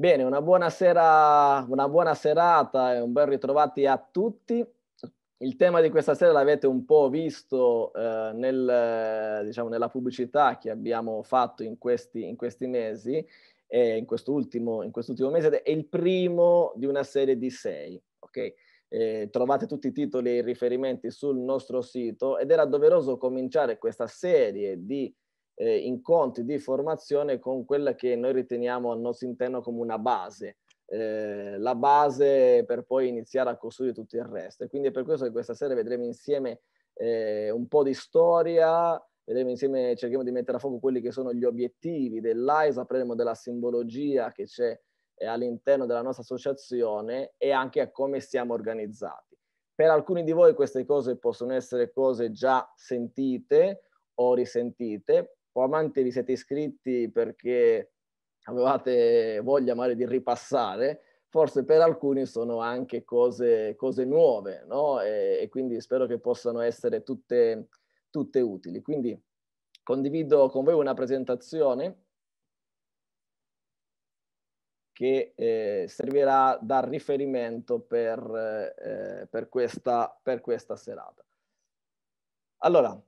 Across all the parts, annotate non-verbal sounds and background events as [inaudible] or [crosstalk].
Bene, una buona, sera, una buona serata e un ben ritrovati a tutti. Il tema di questa sera l'avete un po' visto eh, nel, eh, diciamo, nella pubblicità che abbiamo fatto in questi, in questi mesi, e eh, in, quest'ultimo, in quest'ultimo mese, è il primo di una serie di sei. Okay? Eh, trovate tutti i titoli e i riferimenti sul nostro sito ed era doveroso cominciare questa serie di eh, incontri di formazione con quella che noi riteniamo al nostro interno come una base, eh, la base per poi iniziare a costruire tutto il resto. E quindi è per questo che questa sera vedremo insieme eh, un po' di storia, vedremo insieme, cerchiamo di mettere a fuoco quelli che sono gli obiettivi dell'AISA, parleremo della simbologia che c'è eh, all'interno della nostra associazione e anche a come siamo organizzati. Per alcuni di voi queste cose possono essere cose già sentite o risentite, probabilmente vi siete iscritti perché avevate voglia magari di ripassare, forse per alcuni sono anche cose, cose nuove, no? E, e, quindi spero che possano essere tutte, tutte utili. Quindi condivido con voi una presentazione che eh, servirà da riferimento per, eh, per, questa, per questa serata. Allora,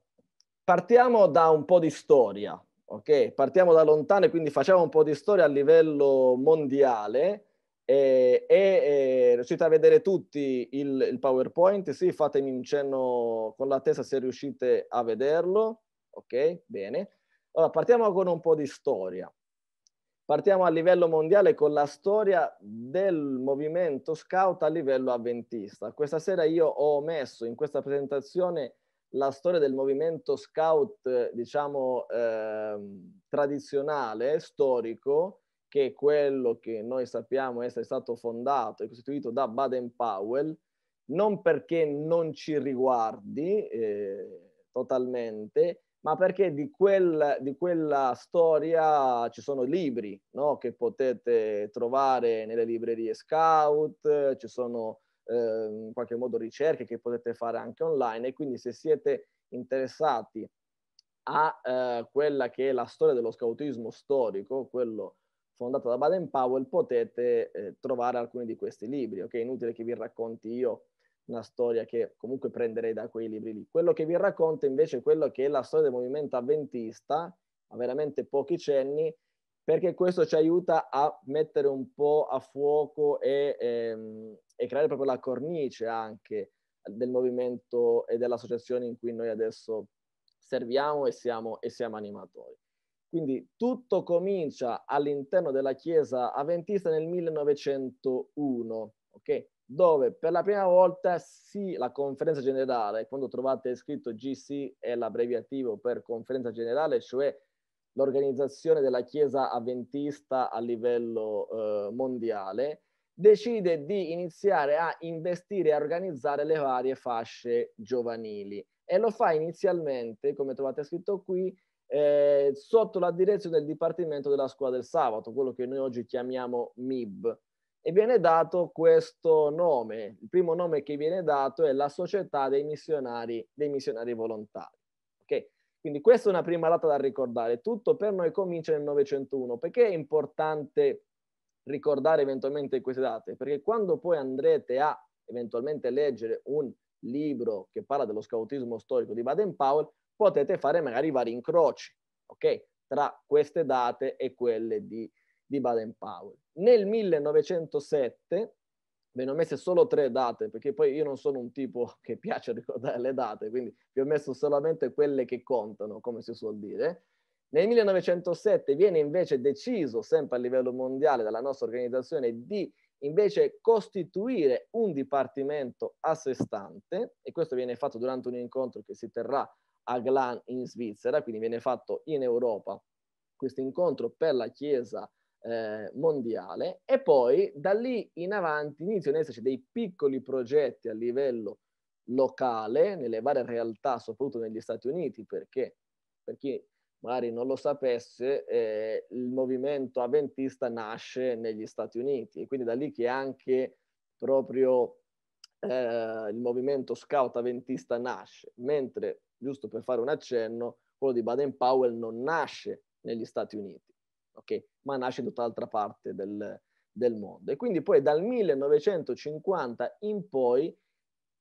Partiamo da un po' di storia, ok? Partiamo da lontano e quindi facciamo un po' di storia a livello mondiale e, e, e riuscite a vedere tutti il, il, PowerPoint? Sì, fatemi un cenno con la testa se riuscite a vederlo, ok? Bene. Allora, partiamo con un po' di storia. Partiamo a livello mondiale con la storia del movimento scout a livello avventista. Questa sera io ho messo in questa presentazione la storia del movimento scout, diciamo, ehm, tradizionale, storico, che è quello che noi sappiamo essere stato fondato e costituito da Baden Powell, non perché non ci riguardi eh, totalmente, ma perché di, quel, di, quella storia ci sono libri no? che potete trovare nelle librerie scout, ci sono eh, in qualche modo ricerche che potete fare anche online e quindi se siete interessati a eh, quella che è la storia dello scautismo storico, quello fondato da Baden Powell, potete eh, trovare alcuni di questi libri. Ok, inutile che vi racconti io una storia che comunque prenderei da quei libri lì. Quello che vi racconto invece è quello che è la storia del movimento avventista, ha veramente pochi cenni, perché questo ci aiuta a mettere un po' a fuoco e, ehm, e creare proprio la cornice anche del movimento e dell'associazione in cui noi adesso serviamo e siamo, e siamo animatori. Quindi tutto comincia all'interno della Chiesa Avventista nel 1901, okay? dove per la prima volta sì, la conferenza generale, quando trovate scritto GC è l'abbreviativo per conferenza generale, cioè l'organizzazione della Chiesa avventista a livello eh, mondiale, decide di iniziare a investire e organizzare le varie fasce giovanili e lo fa inizialmente, come trovate scritto qui, eh, sotto la direzione del Dipartimento della Scuola del Sabato, quello che noi oggi chiamiamo MIB. E viene dato questo nome. Il primo nome che viene dato è la Società dei Missionari, dei missionari Volontari. Quindi questa è una prima data da ricordare. Tutto per noi comincia nel 901. Perché è importante ricordare eventualmente queste date? Perché quando poi andrete a eventualmente leggere un libro che parla dello scautismo storico di Baden-Powell, potete fare magari vari incroci, ok? Tra queste date e quelle di, di Baden-Powell. Nel 1907 ve ne ho messe solo tre date, perché poi io non sono un tipo [laughs] che piace ricordare le date, quindi vi ho messo solamente quelle che contano, come si suol dire. Nel 1907 viene invece deciso, sempre a livello mondiale, dalla nostra organizzazione, di invece costituire un dipartimento a sé stante, e questo viene fatto durante un incontro che si terrà a Glan in Svizzera, quindi viene fatto in Europa questo incontro per la Chiesa eh, mondiale e poi da lì in avanti iniziano ad esserci dei piccoli progetti a livello locale nelle varie realtà, soprattutto negli Stati Uniti, perché per chi magari non lo sapesse, eh, il movimento avventista nasce negli Stati Uniti e quindi da lì che anche proprio eh, il movimento scout avventista nasce, mentre, giusto per fare un accenno, quello di Baden Powell non nasce negli Stati Uniti okay? ma nasce da tutt'altra parte del, del mondo. E quindi poi dal 1950 in poi,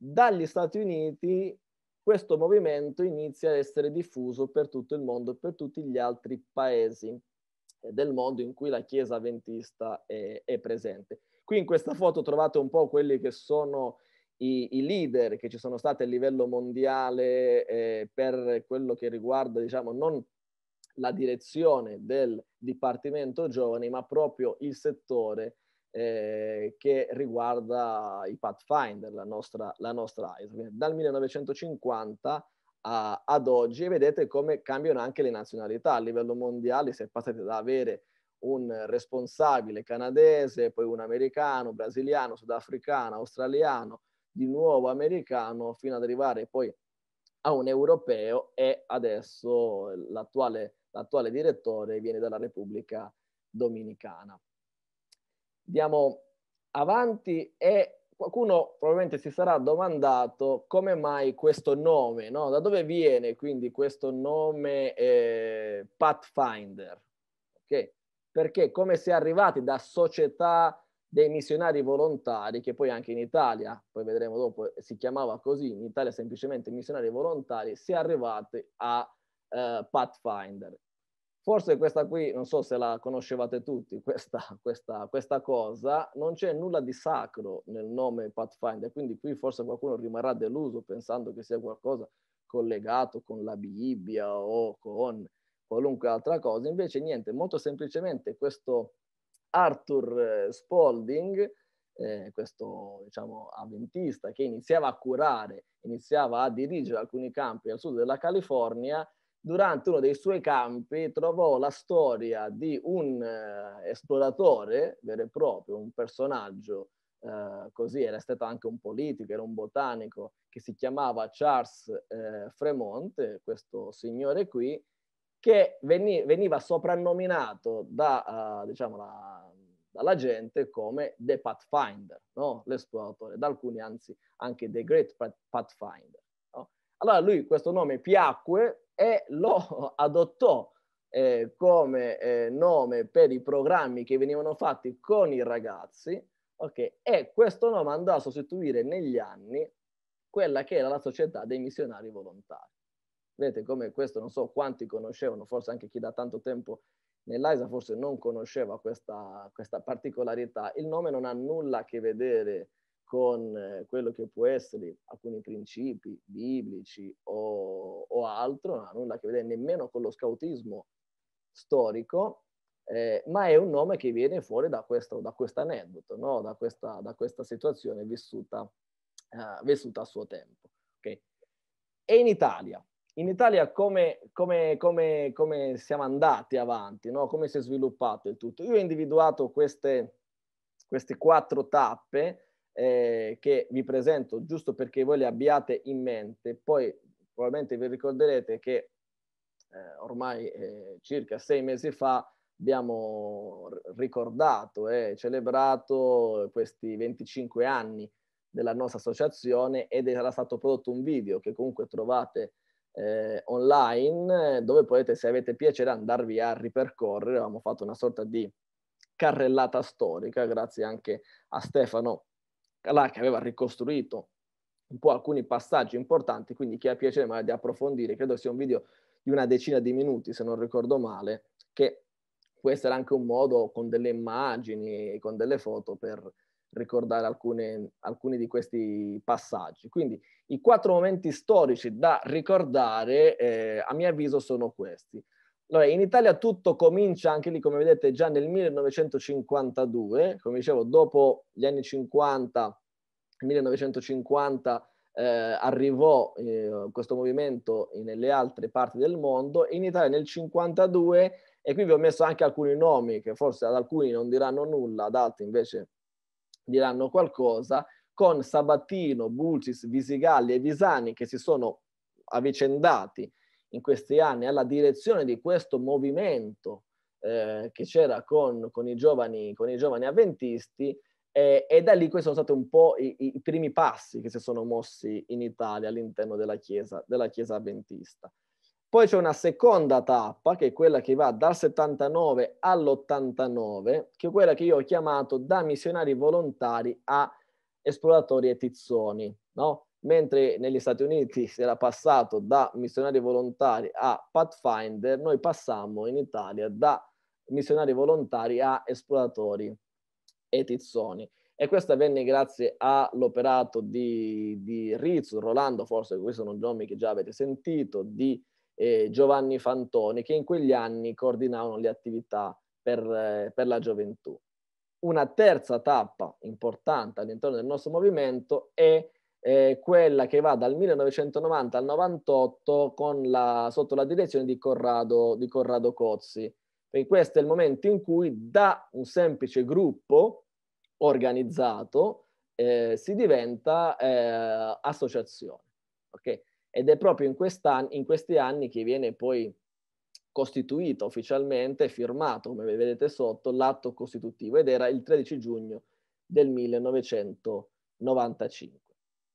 dagli Stati Uniti, questo movimento inizia ad essere diffuso per tutto il mondo, per tutti gli altri paesi eh, del mondo in cui la Chiesa avventista è, è presente. Qui in questa foto trovate un po' quelli che sono i, i leader che ci sono stati a livello mondiale eh, per quello che riguarda, diciamo, non la direzione del Dipartimento Giovani, ma proprio il settore eh, che riguarda i Pathfinder, la nostra, la nostra ISO. Dal 1950 a, ad oggi vedete come cambiano anche le nazionalità a livello mondiale, se passate da avere un responsabile canadese, poi un americano, brasiliano, sudafricano, australiano, di nuovo americano, fino ad arrivare poi a un europeo e adesso l'attuale l'attuale direttore viene dalla Repubblica Dominicana. Andiamo avanti e qualcuno probabilmente si sarà domandato come mai questo nome, no? da dove viene quindi questo nome eh, Pathfinder? Okay. Perché come si è arrivati da società dei missionari volontari, che poi anche in Italia, poi vedremo dopo, si chiamava così, in Italia semplicemente missionari volontari, si è arrivati a eh, Pathfinder. Forse questa qui, non so se la conoscevate tutti, [laughs] questa, questa, questa cosa, non c'è nulla di sacro nel nome Pathfinder, quindi qui forse qualcuno rimarrà deluso pensando che sia qualcosa collegato con la Bibbia o con qualunque altra cosa. Invece niente, molto semplicemente questo Arthur eh, Spalding, eh, questo diciamo avventista che iniziava a curare, iniziava a dirigere alcuni campi al sud della California, durante uno dei suoi campi trovò la storia di un eh, esploratore vero e proprio, un personaggio eh, così, era stato anche un politico, era un botanico, che si chiamava Charles eh, Fremont, questo signore qui, che veni- veniva soprannominato da, uh, diciamo, la, dalla gente come The Pathfinder, no? l'esploratore, da alcuni anzi anche The Great Pathfinder. No? Allora lui questo nome piacque e lo [laughs] adottò eh, come eh, nome per i programmi che venivano fatti con i ragazzi, ok? E questo nome andò a sostituire negli anni quella che era la società dei missionari volontari. Vedete come questo non so quanti conoscevano, forse anche chi da tanto tempo nell'AISA forse non conosceva questa, questa particolarità. Il nome non ha nulla a che vedere con eh, quello che può essere alcuni principi biblici o, o altro, non ha nulla a che vedere nemmeno con lo scautismo storico, eh, ma è un nome che viene fuori da questo da aneddoto, no? da, questa, da questa situazione vissuta, eh, vissuta a suo tempo. Okay? E in Italia? In Italia come, come, come, come siamo andati avanti, no? come si è sviluppato il tutto? Io ho individuato queste, queste quattro tappe eh, che vi presento giusto perché voi le abbiate in mente. Poi probabilmente vi ricorderete che eh, ormai eh, circa sei mesi fa abbiamo ricordato e eh, celebrato questi 25 anni della nostra associazione ed era stato prodotto un video che comunque trovate eh, online dove potete se avete piacere andarvi a ripercorrere abbiamo fatto una sorta di carrellata storica grazie anche a Stefano là che aveva ricostruito un po' alcuni passaggi importanti, quindi chi ha piacere magari di approfondire, credo sia un video di una decina di minuti se non ricordo male, che può essere anche un modo con delle immagini, e con delle foto per ricordare alcune, alcuni di questi passaggi. Quindi i quattro momenti storici da ricordare, eh, a mio avviso, sono questi. Allora, in Italia tutto comincia anche lì, come vedete, già nel 1952, come dicevo, dopo gli anni 50, 1950 eh, arrivò eh, questo movimento nelle altre parti del mondo, in Italia nel 52, e qui vi ho messo anche alcuni nomi che forse ad alcuni non diranno nulla, ad altri invece diranno qualcosa, con Sabatino, Bulcis, Visigalli e Visani che si sono avvicendati in questi anni alla direzione di questo movimento eh, che c'era con, con, i giovani, con i giovani avventisti eh, e da lì questi sono stati un po' i, i, primi passi che si sono mossi in Italia all'interno della chiesa, della chiesa avventista. Poi c'è una seconda tappa che è quella che va dal 79 all'89, che è quella che io ho chiamato da missionari volontari a esploratori e tizzoni, no? mentre negli Stati Uniti si era passato da missionari volontari a pathfinder, noi passammo in Italia da missionari volontari a esploratori e tizzoni. E questo avvenne grazie all'operato di, di Rizzo, Rolando, forse questi sono nomi che già avete sentito, di eh, Giovanni Fantoni, che in quegli anni coordinavano le attività per, eh, per la gioventù. Una terza tappa importante all'interno del nostro movimento è eh, quella che va dal 1990 al 98 la, sotto la direzione di Corrado, di Corrado Cozzi. E questo è il momento in cui da un semplice gruppo organizzato eh, si diventa eh, associazione. Okay? Ed è proprio in, in questi anni che viene poi costituito ufficialmente, firmato, come vedete sotto, l'atto costitutivo ed era il 13 giugno del 1995.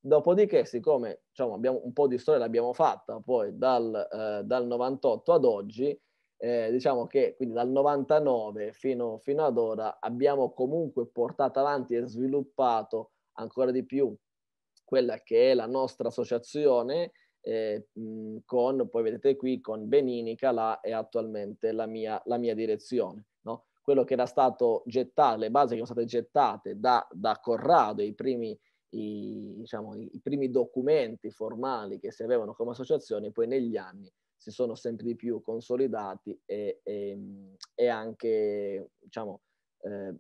Dopodiché, siccome diciamo, abbiamo un po' di storia l'abbiamo fatta poi dal, eh, dal 98 ad oggi, eh, diciamo che quindi dal 99 fino, fino, ad ora abbiamo comunque portato avanti e sviluppato ancora di più quella che è la nostra associazione eh, con, poi vedete qui, con Beninica, là è attualmente la mia, la mia direzione. No? Quello che era stato gettato, le basi che sono state gettate da, da Corrado, i primi i, diciamo, i, primi documenti formali che si avevano come associazione, poi negli anni si sono sempre di più consolidati e, e, e anche, diciamo, eh,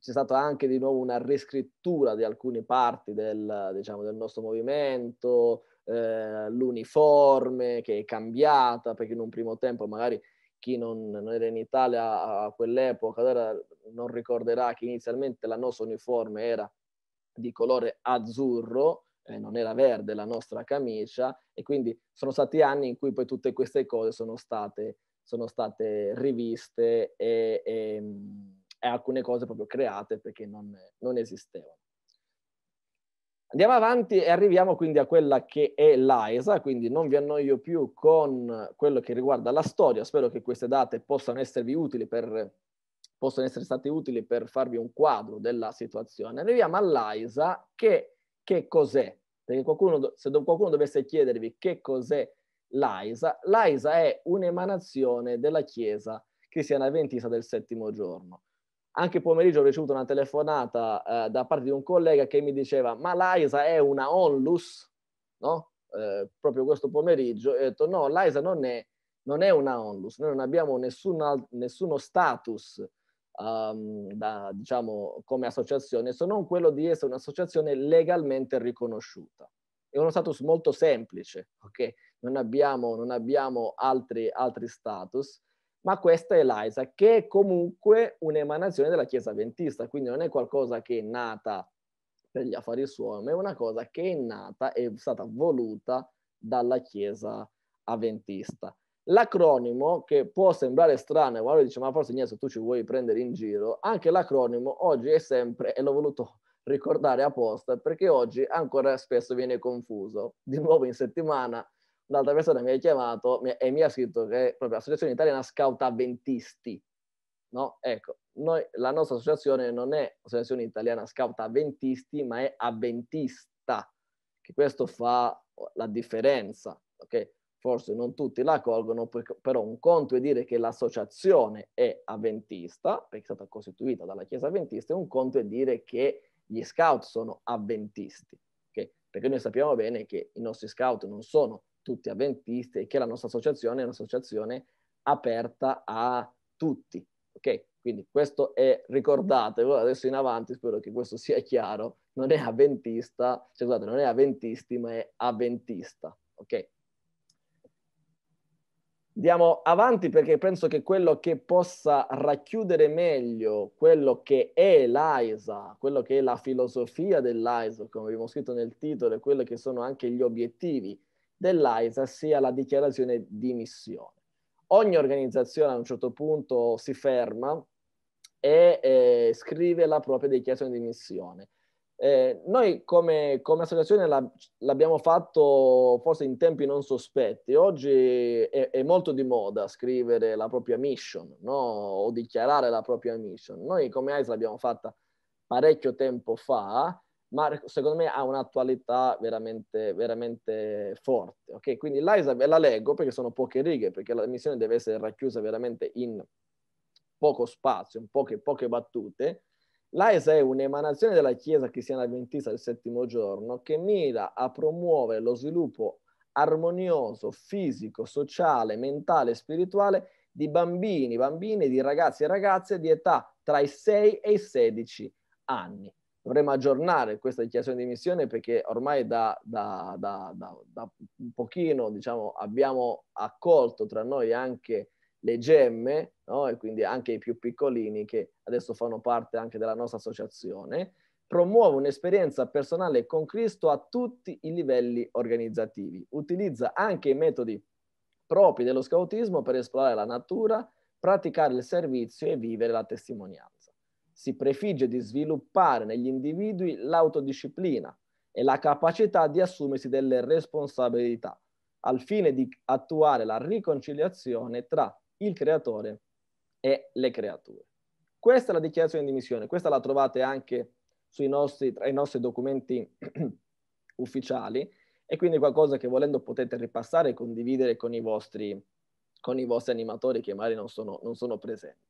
c'è stata anche di nuovo una riscrittura di alcune parti del, diciamo, del nostro movimento, eh, l'uniforme che è cambiata, perché in un primo tempo magari chi non, non era in Italia a quell'epoca non ricorderà che inizialmente la nostra uniforme era di colore azzurro, eh, non era verde la nostra camicia e quindi sono stati anni in cui poi tutte queste cose sono state, sono state riviste e, e, e, alcune cose proprio create perché non, non esistevano. Andiamo avanti e arriviamo quindi a quella che è l'AESA, quindi non vi annoio più con quello che riguarda la storia, spero che queste date possano esservi utili per possono essere state utili per farvi un quadro della situazione. Arriviamo all'AISA, che, che cos'è? Perché qualcuno, se qualcuno dovesse chiedervi che cos'è l'AISA, l'AISA è un'emanazione della Chiesa cristiana adventista del settimo giorno. Anche pomeriggio ho ricevuto una telefonata eh, da parte di un collega che mi diceva ma l'AISA è una onlus? No? Eh, proprio questo pomeriggio e ho detto no, l'AISA non è, non è una onlus, noi non abbiamo nessun, nessuno status um, da, diciamo, come associazione, se non quello di essere un'associazione legalmente riconosciuta. È uno status molto semplice, ok? Non abbiamo, non abbiamo altri, altri status, ma questa è l'AISA, che è comunque un'emanazione della Chiesa Adventista, quindi non è qualcosa che è nata per gli affari suoi, ma è una cosa che è nata, e è stata voluta dalla Chiesa Adventista. L'acronimo, che può sembrare strano, e lui dice, ma forse Ignacio tu ci vuoi prendere in giro, anche l'acronimo oggi è sempre, e l'ho voluto ricordare apposta, perché oggi ancora spesso viene confuso. Di nuovo in settimana un'altra persona mi ha chiamato e mi ha scritto che è proprio Associazione Italiana Scout Aventisti. No? Ecco, noi, la nostra associazione non è Associazione Italiana Scout Aventisti, ma è Aventista, che questo fa la differenza. ok? forse non tutti la colgono, però un conto è dire che l'associazione è avventista, perché è stata costituita dalla Chiesa avventista, e un conto è dire che gli scout sono avventisti, okay? perché noi sappiamo bene che i nostri scout non sono tutti avventisti e che la nostra associazione è un'associazione aperta a tutti, ok? Quindi questo è ricordatevelo, adesso in avanti spero che questo sia chiaro, non è avventista, cioè scusate, non è avventisti ma è avventista, ok? andiamo avanti perché penso che quello che possa racchiudere meglio quello che è l'AISA, quello che è la filosofia dell'AISA, come abbiamo scritto nel titolo, e quelli che sono anche gli obiettivi dell'AISA, sia la dichiarazione di missione. Ogni organizzazione a un certo punto si ferma e eh, scrive la propria dichiarazione di missione. Eh, noi come, come associazione la, l'abbiamo fatto forse in tempi non sospetti. Oggi è, è molto di moda scrivere la propria mission no? o dichiarare la propria mission. Noi come AIS l'abbiamo fatta parecchio tempo fa, ma secondo me ha un'attualità veramente, veramente forte. Okay? Quindi l'AISA ve la leggo perché sono poche righe, perché la missione deve essere racchiusa veramente in poco spazio, in poche, poche battute L'AESA è un'emanazione della Chiesa cristiana adventista del settimo giorno che mira a promuovere lo sviluppo armonioso, fisico, sociale, mentale e spirituale di bambini, bambine, di ragazzi e ragazze di età tra i 6 e i 16 anni. Dovremmo aggiornare questa dichiarazione di missione perché ormai da, da, da, da un pochino diciamo, abbiamo accolto tra noi anche le gemme, no? e quindi anche i più piccolini che adesso fanno parte anche della nostra associazione, promuove un'esperienza personale con Cristo a tutti i livelli organizzativi. Utilizza anche i metodi propri dello scautismo per esplorare la natura, praticare il servizio e vivere la testimonianza. Si prefigge di sviluppare negli individui l'autodisciplina e la capacità di assumersi delle responsabilità al fine di attuare la riconciliazione tra il creatore e le creature. Questa è la dichiarazione di missione, questa la trovate anche sui nostri, tra i nostri documenti [clears throat] ufficiali e quindi qualcosa che volendo potete ripassare e condividere con i vostri, con i vostri animatori che magari non sono, non sono presenti.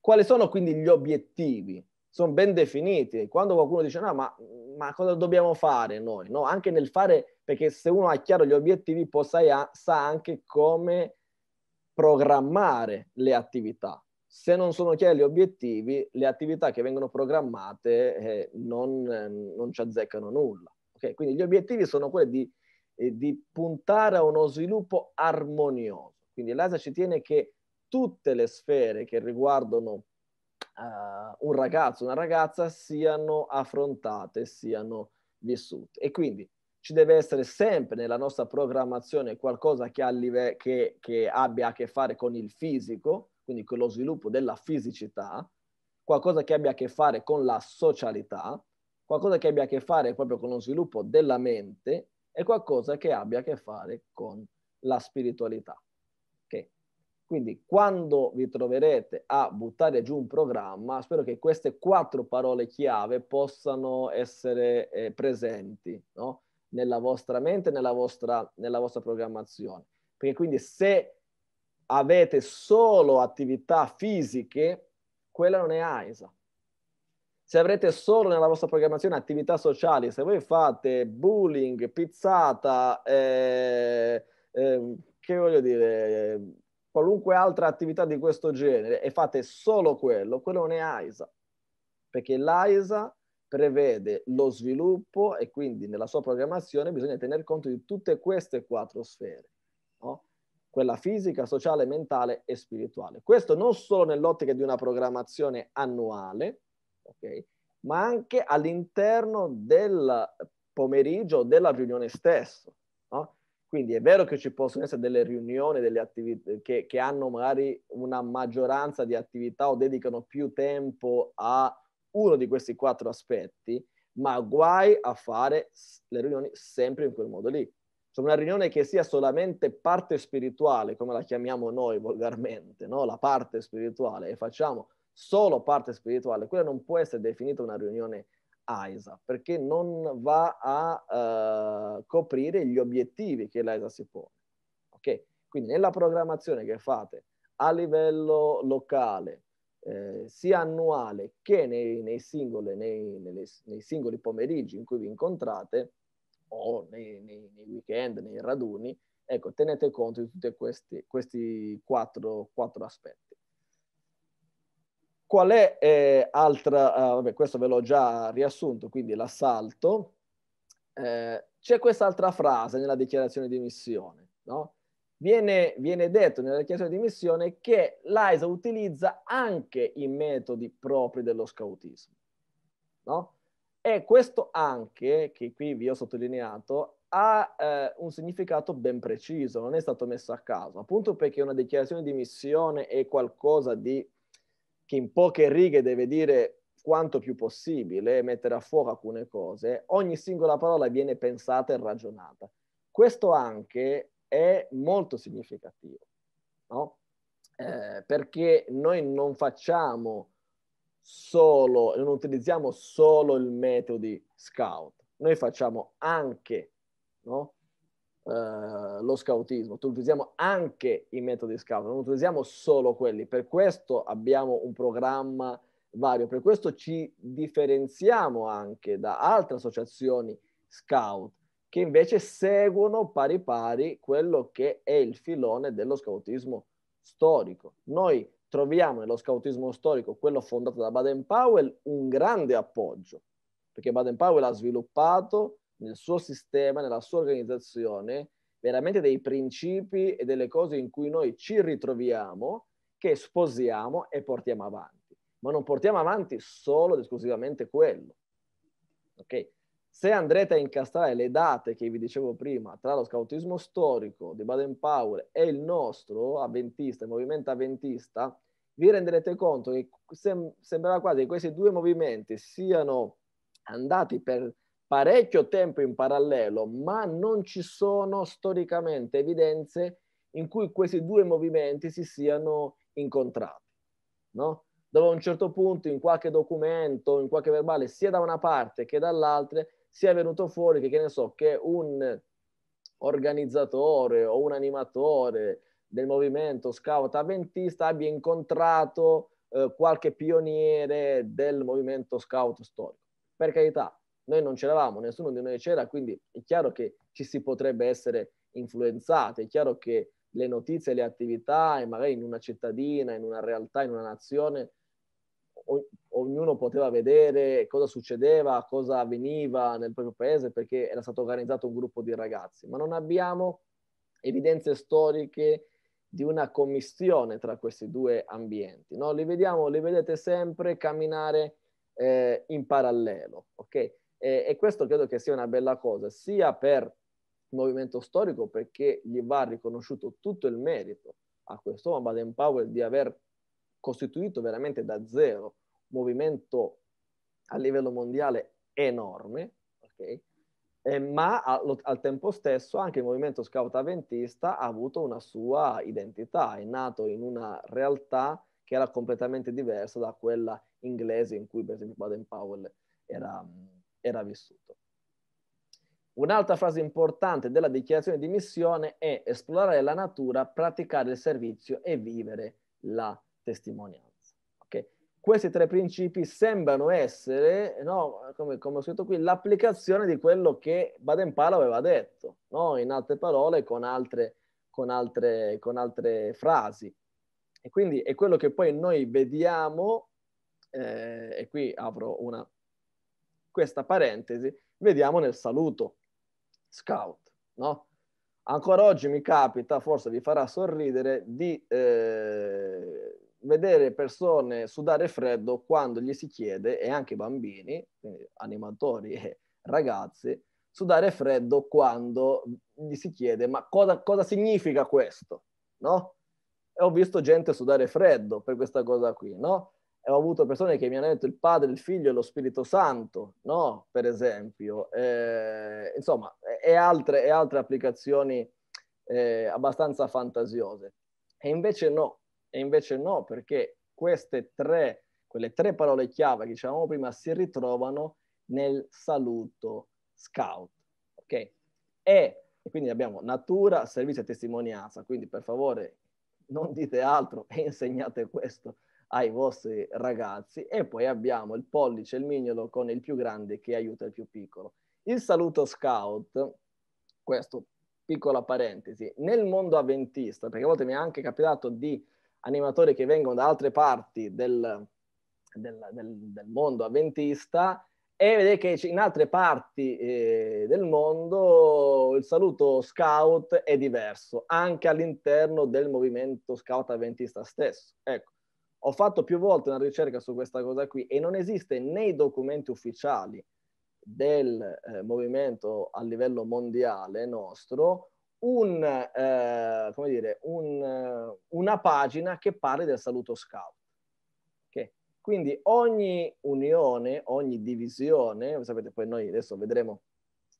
Quali sono quindi gli obiettivi sono ben definiti. Quando qualcuno dice no, ma, ma cosa dobbiamo fare noi? No? Anche nel fare, perché se uno ha chiaro gli obiettivi, poi sa, sa anche come programmare le attività. Se non sono chiari gli obiettivi, le attività che vengono programmate eh, non, eh, non, ci azzeccano nulla. Okay? Quindi gli obiettivi sono quelli di, eh, di puntare a uno sviluppo armonioso. Quindi l'ASA ci tiene che tutte le sfere che riguardano Uh, un ragazzo, una ragazza siano affrontate, siano vissute. E quindi ci deve essere sempre nella nostra programmazione qualcosa che, live- che, che abbia a che fare con il fisico, quindi con lo sviluppo della fisicità, qualcosa che abbia a che fare con la socialità, qualcosa che abbia a che fare proprio con lo sviluppo della mente e qualcosa che abbia a che fare con la spiritualità. Okay. Quindi quando vi troverete a buttare giù un programma, spero che queste quattro parole chiave possano essere eh, presenti, no? nella vostra mente, nella vostra, nella vostra programmazione. Perché quindi se avete solo attività fisiche, quella non è AISA. Se avrete solo nella vostra programmazione attività sociali, se voi fate bullying, pizzata, eh, eh, che voglio dire, qualunque altra attività di questo genere e fate solo quello, quello non è AISA. Perché l'AISA prevede lo sviluppo e quindi nella sua programmazione bisogna tener conto di tutte queste quattro sfere, no? quella fisica, sociale, mentale e spirituale. Questo non solo nell'ottica di una programmazione annuale, okay, ma anche all'interno del pomeriggio della riunione stessa. No? Quindi è vero che ci possono essere delle riunioni delle attività, che, che hanno magari una maggioranza di attività o dedicano più tempo a uno di questi quattro aspetti, ma guai a fare le riunioni sempre in quel modo lì. Cioè una riunione che sia solamente parte spirituale, come la chiamiamo noi volgarmente, no? la parte spirituale, e facciamo solo parte spirituale, quella non può essere definita una riunione AISA, perché non va a uh, coprire gli obiettivi che l'AISA si pone. Okay? Quindi nella programmazione che fate a livello locale, eh, sia annuale che nei, nei, singole, nei, nelle, nei, singoli pomeriggi in cui vi incontrate o nei, weekend, nei raduni, ecco, tenete conto di tutti questi, questi quattro, quattro aspetti. Qual è eh, altra, ah, vabbè, questo ve l'ho già riassunto, quindi l'assalto. Eh, c'è quest'altra frase nella dichiarazione di missione, no? Viene, viene, detto nella dichiarazione di missione che l'AISA utilizza anche i metodi propri dello scautismo. No? E questo anche, che qui vi ho sottolineato, ha eh, un significato ben preciso, non è stato messo a caso, appunto perché una dichiarazione di missione è qualcosa di, che in poche righe deve dire quanto più possibile, mettere a fuoco alcune cose, ogni singola parola viene pensata e ragionata. Questo anche è molto significativo, no? eh, perché noi non facciamo solo, non utilizziamo solo il metodo di scout, noi facciamo anche no? eh, lo scoutismo, utilizziamo anche i metodi scout, non utilizziamo solo quelli, per questo abbiamo un programma vario, per questo ci differenziamo anche da altre associazioni scout che invece seguono pari pari quello che è il filone dello scautismo storico. Noi troviamo nello scautismo storico, quello fondato da Baden Powell, un grande appoggio, perché Baden Powell ha sviluppato nel suo sistema, nella sua organizzazione, veramente dei principi e delle cose in cui noi ci ritroviamo, che sposiamo e portiamo avanti. Ma non portiamo avanti solo ed esclusivamente quello. Okay? Se andrete a incastrare le date che vi dicevo prima tra lo scautismo storico di Baden-Powell e il nostro avventista, il movimento avventista, vi renderete conto che sem- sembrava quasi che questi due movimenti siano andati per parecchio tempo in parallelo, ma non ci sono storicamente evidenze in cui questi due movimenti si siano incontrati. No? Dove a un certo punto, in qualche documento, in qualche verbale, sia da una parte che dall'altra, sia venuto fuori che, che ne so, che un organizzatore o un animatore del movimento scout avventista abbia incontrato eh, qualche pioniere del movimento scout storico. Per carità, noi non c'eravamo, nessuno di noi c'era, quindi è chiaro che ci si potrebbe essere influenzati, è chiaro che le notizie, le attività, e magari in una cittadina, in una realtà, in una nazione, ognuno poteva vedere cosa succedeva, cosa avveniva nel proprio paese perché era stato organizzato un gruppo di ragazzi, ma non abbiamo evidenze storiche di una commissione tra questi due ambienti. No? Li, vediamo, li vedete sempre camminare eh, in parallelo. Okay? E, e questo credo che sia una bella cosa, sia per il movimento storico perché gli va riconosciuto tutto il merito a questo uomo Baden Powell di aver costituito veramente da zero, movimento a livello mondiale enorme, okay? eh, ma allo, al tempo stesso anche il movimento scout avventista ha avuto una sua identità, è nato in una realtà che era completamente diversa da quella inglese in cui per esempio Baden Powell era, era vissuto. Un'altra frase importante della dichiarazione di missione è esplorare la natura, praticare il servizio e vivere la testimonianza. Okay? Questi tre principi sembrano essere, no, come, come, ho scritto qui, l'applicazione di quello che Baden Powell aveva detto, no? in altre parole, con altre, con altre, con altre frasi. E quindi è quello che poi noi vediamo, eh, e qui apro una, questa parentesi, vediamo nel saluto scout. No? Ancora oggi mi capita, forse vi farà sorridere, di eh, vedere persone sudare freddo quando gli si chiede, e anche bambini, animatori e ragazzi, sudare freddo quando gli si chiede ma cosa, cosa significa questo, no? E ho visto gente sudare freddo per questa cosa qui, no? E ho avuto persone che mi hanno detto il Padre, il Figlio e lo Spirito Santo, no? Per esempio. Eh, insomma, e altre, e altre applicazioni eh, abbastanza fantasiose. E invece no, e invece no, perché queste tre, quelle tre parole chiave che dicevamo prima si ritrovano nel saluto scout. Ok? E, e quindi abbiamo natura, servizio e testimonianza. Quindi per favore non dite altro e insegnate questo ai vostri ragazzi. E poi abbiamo il pollice, il mignolo con il più grande che aiuta il più piccolo. Il saluto scout, questo piccola parentesi, nel mondo avventista, perché a volte mi è anche capitato di animatori che vengono da altre parti del, del, del, del mondo avventista e vedete che in altre parti eh, del mondo il saluto scout è diverso, anche all'interno del movimento scout avventista stesso. Ecco, ho fatto più volte una ricerca su questa cosa qui e non esiste nei documenti ufficiali del eh, movimento a livello mondiale nostro un, eh, come dire, un, eh, una pagina che parli del saluto scout. Okay? Quindi ogni unione, ogni divisione, sapete poi noi adesso vedremo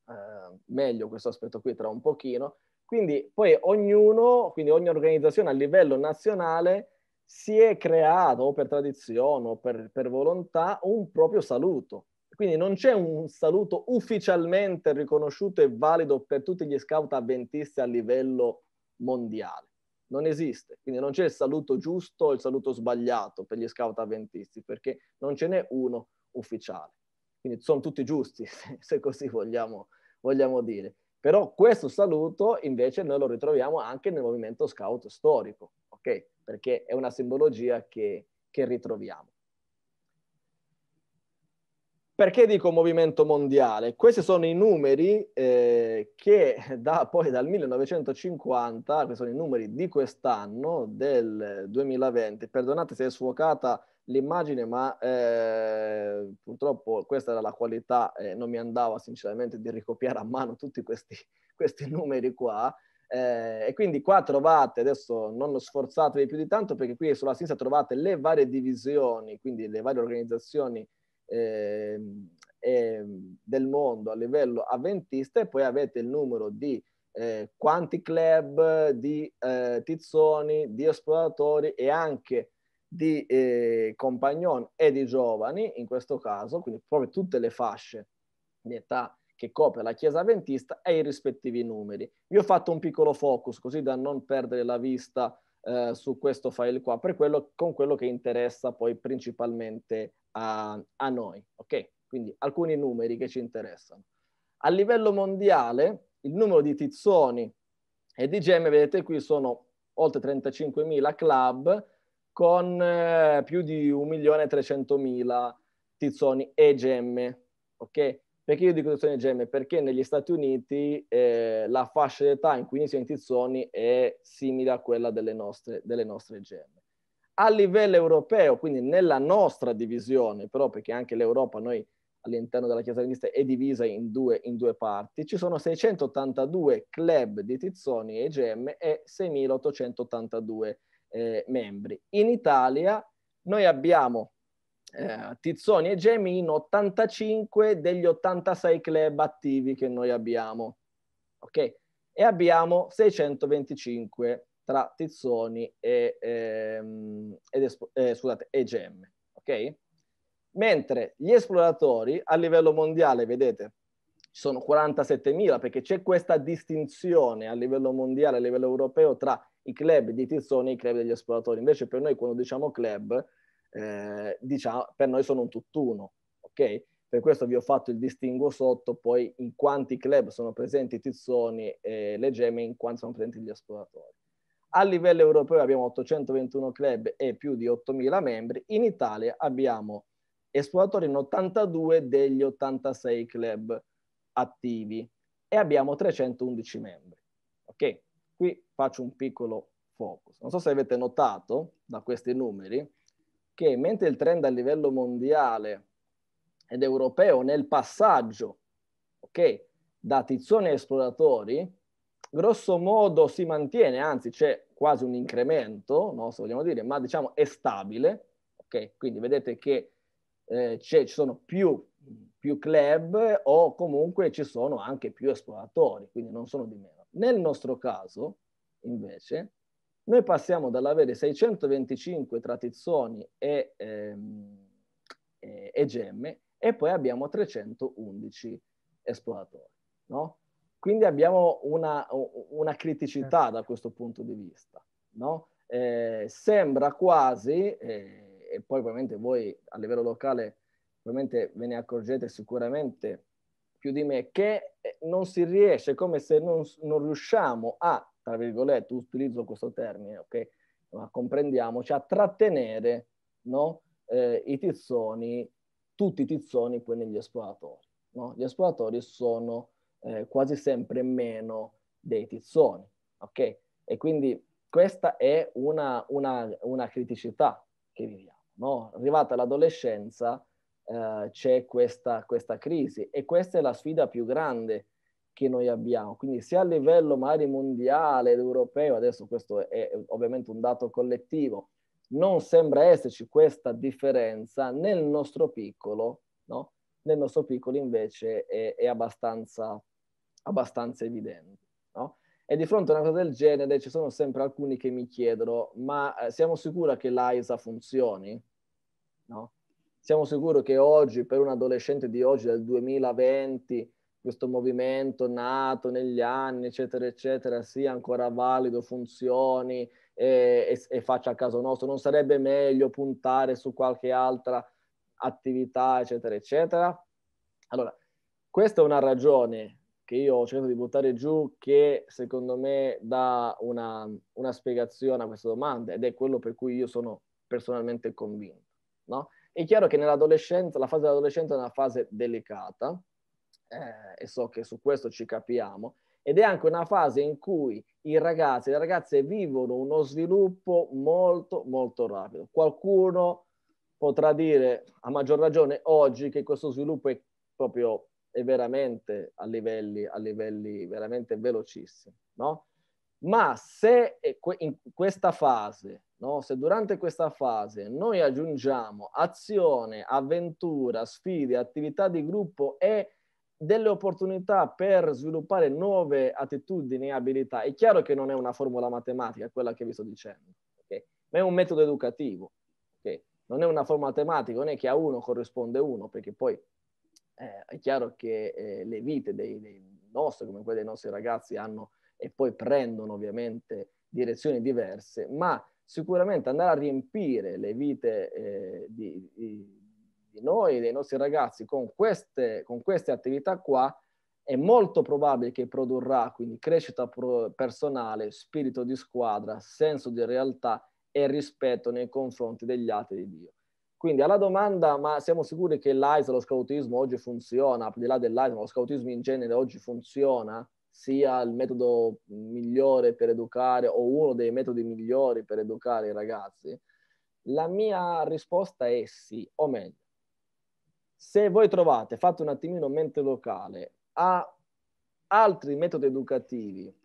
eh, meglio questo aspetto qui tra un pochino, quindi poi ognuno, quindi ogni organizzazione a livello nazionale si è creato o per tradizione o per, per volontà un proprio saluto quindi non c'è un saluto ufficialmente riconosciuto e valido per tutti gli scout avventisti a livello mondiale. Non esiste, quindi non c'è il saluto giusto o il saluto sbagliato per gli scout avventisti, perché non ce n'è uno ufficiale. Quindi sono tutti giusti, [laughs] se così vogliamo, vogliamo dire. Però questo saluto invece noi lo ritroviamo anche nel movimento scout storico, ok? Perché è una simbologia che, che ritroviamo. Perché dico movimento mondiale? Questi sono i numeri eh, che da, poi dal 1950, questi sono i numeri di quest'anno, del 2020, perdonate se è sfocata l'immagine, ma eh, purtroppo questa era la qualità, eh, non mi andava sinceramente di ricopiare a mano tutti questi, questi numeri qua, eh, e quindi qua trovate, adesso non sforzatevi più di tanto perché qui sulla sinistra trovate le varie divisioni, quindi le varie organizzazioni eh, eh, del mondo a livello avventista e poi avete il numero di eh, quanti club, di eh, tizzoni, di esploratori e anche di eh, compagnoni e di giovani, in questo caso, quindi proprio tutte le fasce di età che copre la Chiesa Avventista e i rispettivi numeri. Vi ho fatto un piccolo focus così da non perdere la vista eh, su questo file qua, per quello, con quello che interessa poi principalmente a, a noi, ok? Quindi alcuni numeri che ci interessano. A livello mondiale, il numero di tizzoni e di gemme, vedete qui, sono oltre 35.000 club con eh, più di 1.300.000 tizzoni e gemme, ok? Perché io dico tizzoni e gemme? Perché negli Stati Uniti eh, la fascia d'età in cui iniziano i tizzoni è simile a quella delle nostre, delle nostre gemme a livello europeo, quindi nella nostra divisione, però perché anche l'Europa noi all'interno della Chiesa Adventista è divisa in due, in due, parti, ci sono 682 club di tizzoni e gemme e 6.882 eh, membri. In Italia noi abbiamo eh, tizzoni e gemme in 85 degli 86 club attivi che noi abbiamo, ok? E abbiamo 625 tra Tizzoni e, ehm, espo- eh, scusate, e Gemme. Okay? Mentre gli esploratori a livello mondiale, vedete, sono 47.000 perché c'è questa distinzione a livello mondiale, a livello europeo tra i club di Tizzoni e i club degli esploratori. Invece per noi quando diciamo club, eh, diciamo, per noi sono un tutt'uno, ok? Per questo vi ho fatto il distinguo sotto, poi in quanti club sono presenti Tizzoni e le gemme, in quanti sono presenti gli esploratori. A livello europeo abbiamo 821 club e più di 8.000 membri. In Italia abbiamo esploratori in 82 degli 86 club attivi e abbiamo 311 membri. Ok? Qui faccio un piccolo focus. Non so se avete notato da questi numeri che mentre il trend a livello mondiale ed europeo nel passaggio ok, da tizzoni a esploratori, grosso modo si mantiene, anzi c'è quasi un incremento, no, se vogliamo dire, ma diciamo è stabile. Okay? Quindi vedete che eh, ci sono più, più, club o comunque ci sono anche più esploratori, quindi non sono di meno. Nel nostro caso, invece, noi passiamo dall'avere 625 tradizioni e, ehm, e, e gemme e poi abbiamo 311 esploratori. No? Quindi abbiamo una, una criticità certo. da questo punto di vista. No? Eh, sembra quasi, eh, e poi ovviamente voi a livello locale ovviamente ve ne accorgete sicuramente più di me, che eh, non si riesce, come se non, non riusciamo a, tra virgolette, utilizzo questo termine, ok? Ma comprendiamoci, a trattenere no? eh, i tizzoni, tutti i tizzoni poi negli esploratori. No? Gli esploratori sono eh, quasi sempre meno dei tizzoni, ok? E quindi questa è una, una, una criticità che viviamo, no? Arrivata l'adolescenza eh, c'è questa, questa crisi e questa è la sfida più grande che noi abbiamo, quindi sia a livello magari mondiale ed europeo, adesso questo è ovviamente un dato collettivo, non sembra esserci questa differenza nel nostro piccolo, no? nel nostro piccolo invece è, è abbastanza abbastanza evidenti. No? E di fronte a una cosa del genere ci sono sempre alcuni che mi chiedono, ma eh, siamo sicuri che l'AISA funzioni? No? Siamo sicuri che oggi, per un adolescente di oggi, del 2020, questo movimento nato negli anni, eccetera, eccetera, sia ancora valido, funzioni e, e, e faccia al caso nostro? Non sarebbe meglio puntare su qualche altra attività, eccetera, eccetera? Allora, questa è una ragione che io ho cercato di buttare giù che secondo me dà una, una spiegazione a questa domanda ed è quello per cui io sono personalmente convinto. No? È chiaro che nell'adolescenza, la fase dell'adolescenza è una fase delicata eh, e so che su questo ci capiamo ed è anche una fase in cui i ragazzi e le ragazze vivono uno sviluppo molto molto rapido. Qualcuno potrà dire a maggior ragione oggi che questo sviluppo è proprio è veramente a livelli, a livelli veramente velocissimi, no? Ma se in questa fase, no? se durante questa fase noi aggiungiamo azione, avventura, sfide, attività di gruppo e delle opportunità per sviluppare nuove attitudini e abilità, è chiaro che non è una formula matematica quella che vi sto dicendo, okay? ma è un metodo educativo. Okay? Non è una formula matematica, non è che a uno corrisponde uno, perché poi eh, è chiaro che eh, le vite dei, dei nostri, come quelle dei nostri ragazzi, hanno e poi prendono ovviamente direzioni diverse, ma sicuramente andare a riempire le vite eh, di, di, di, noi, dei nostri ragazzi, con queste, con queste, attività qua, è molto probabile che produrrà quindi crescita pro- personale, spirito di squadra, senso di realtà e rispetto nei confronti degli altri di Dio. Quindi alla domanda, ma siamo sicuri che l'AISA, lo scautismo oggi funziona, al di là dell'AISA, lo scautismo in genere oggi funziona, sia il metodo migliore per educare o uno dei metodi migliori per educare i ragazzi? La mia risposta è sì, o meglio, se voi trovate, fate un attimino mente locale, a altri metodi educativi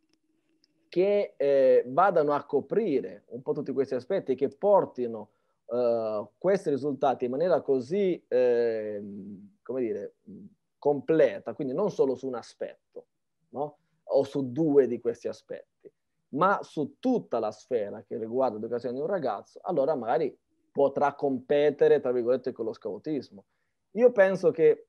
che eh, vadano a coprire un po' tutti questi aspetti e che portino a eh, questi risultati in maniera così, eh, come dire, completa, quindi non solo su un aspetto, no? o su due di questi aspetti, ma su tutta la sfera che riguarda l'educazione di un ragazzo, allora magari potrà competere, tra virgolette, con lo scautismo. Io penso che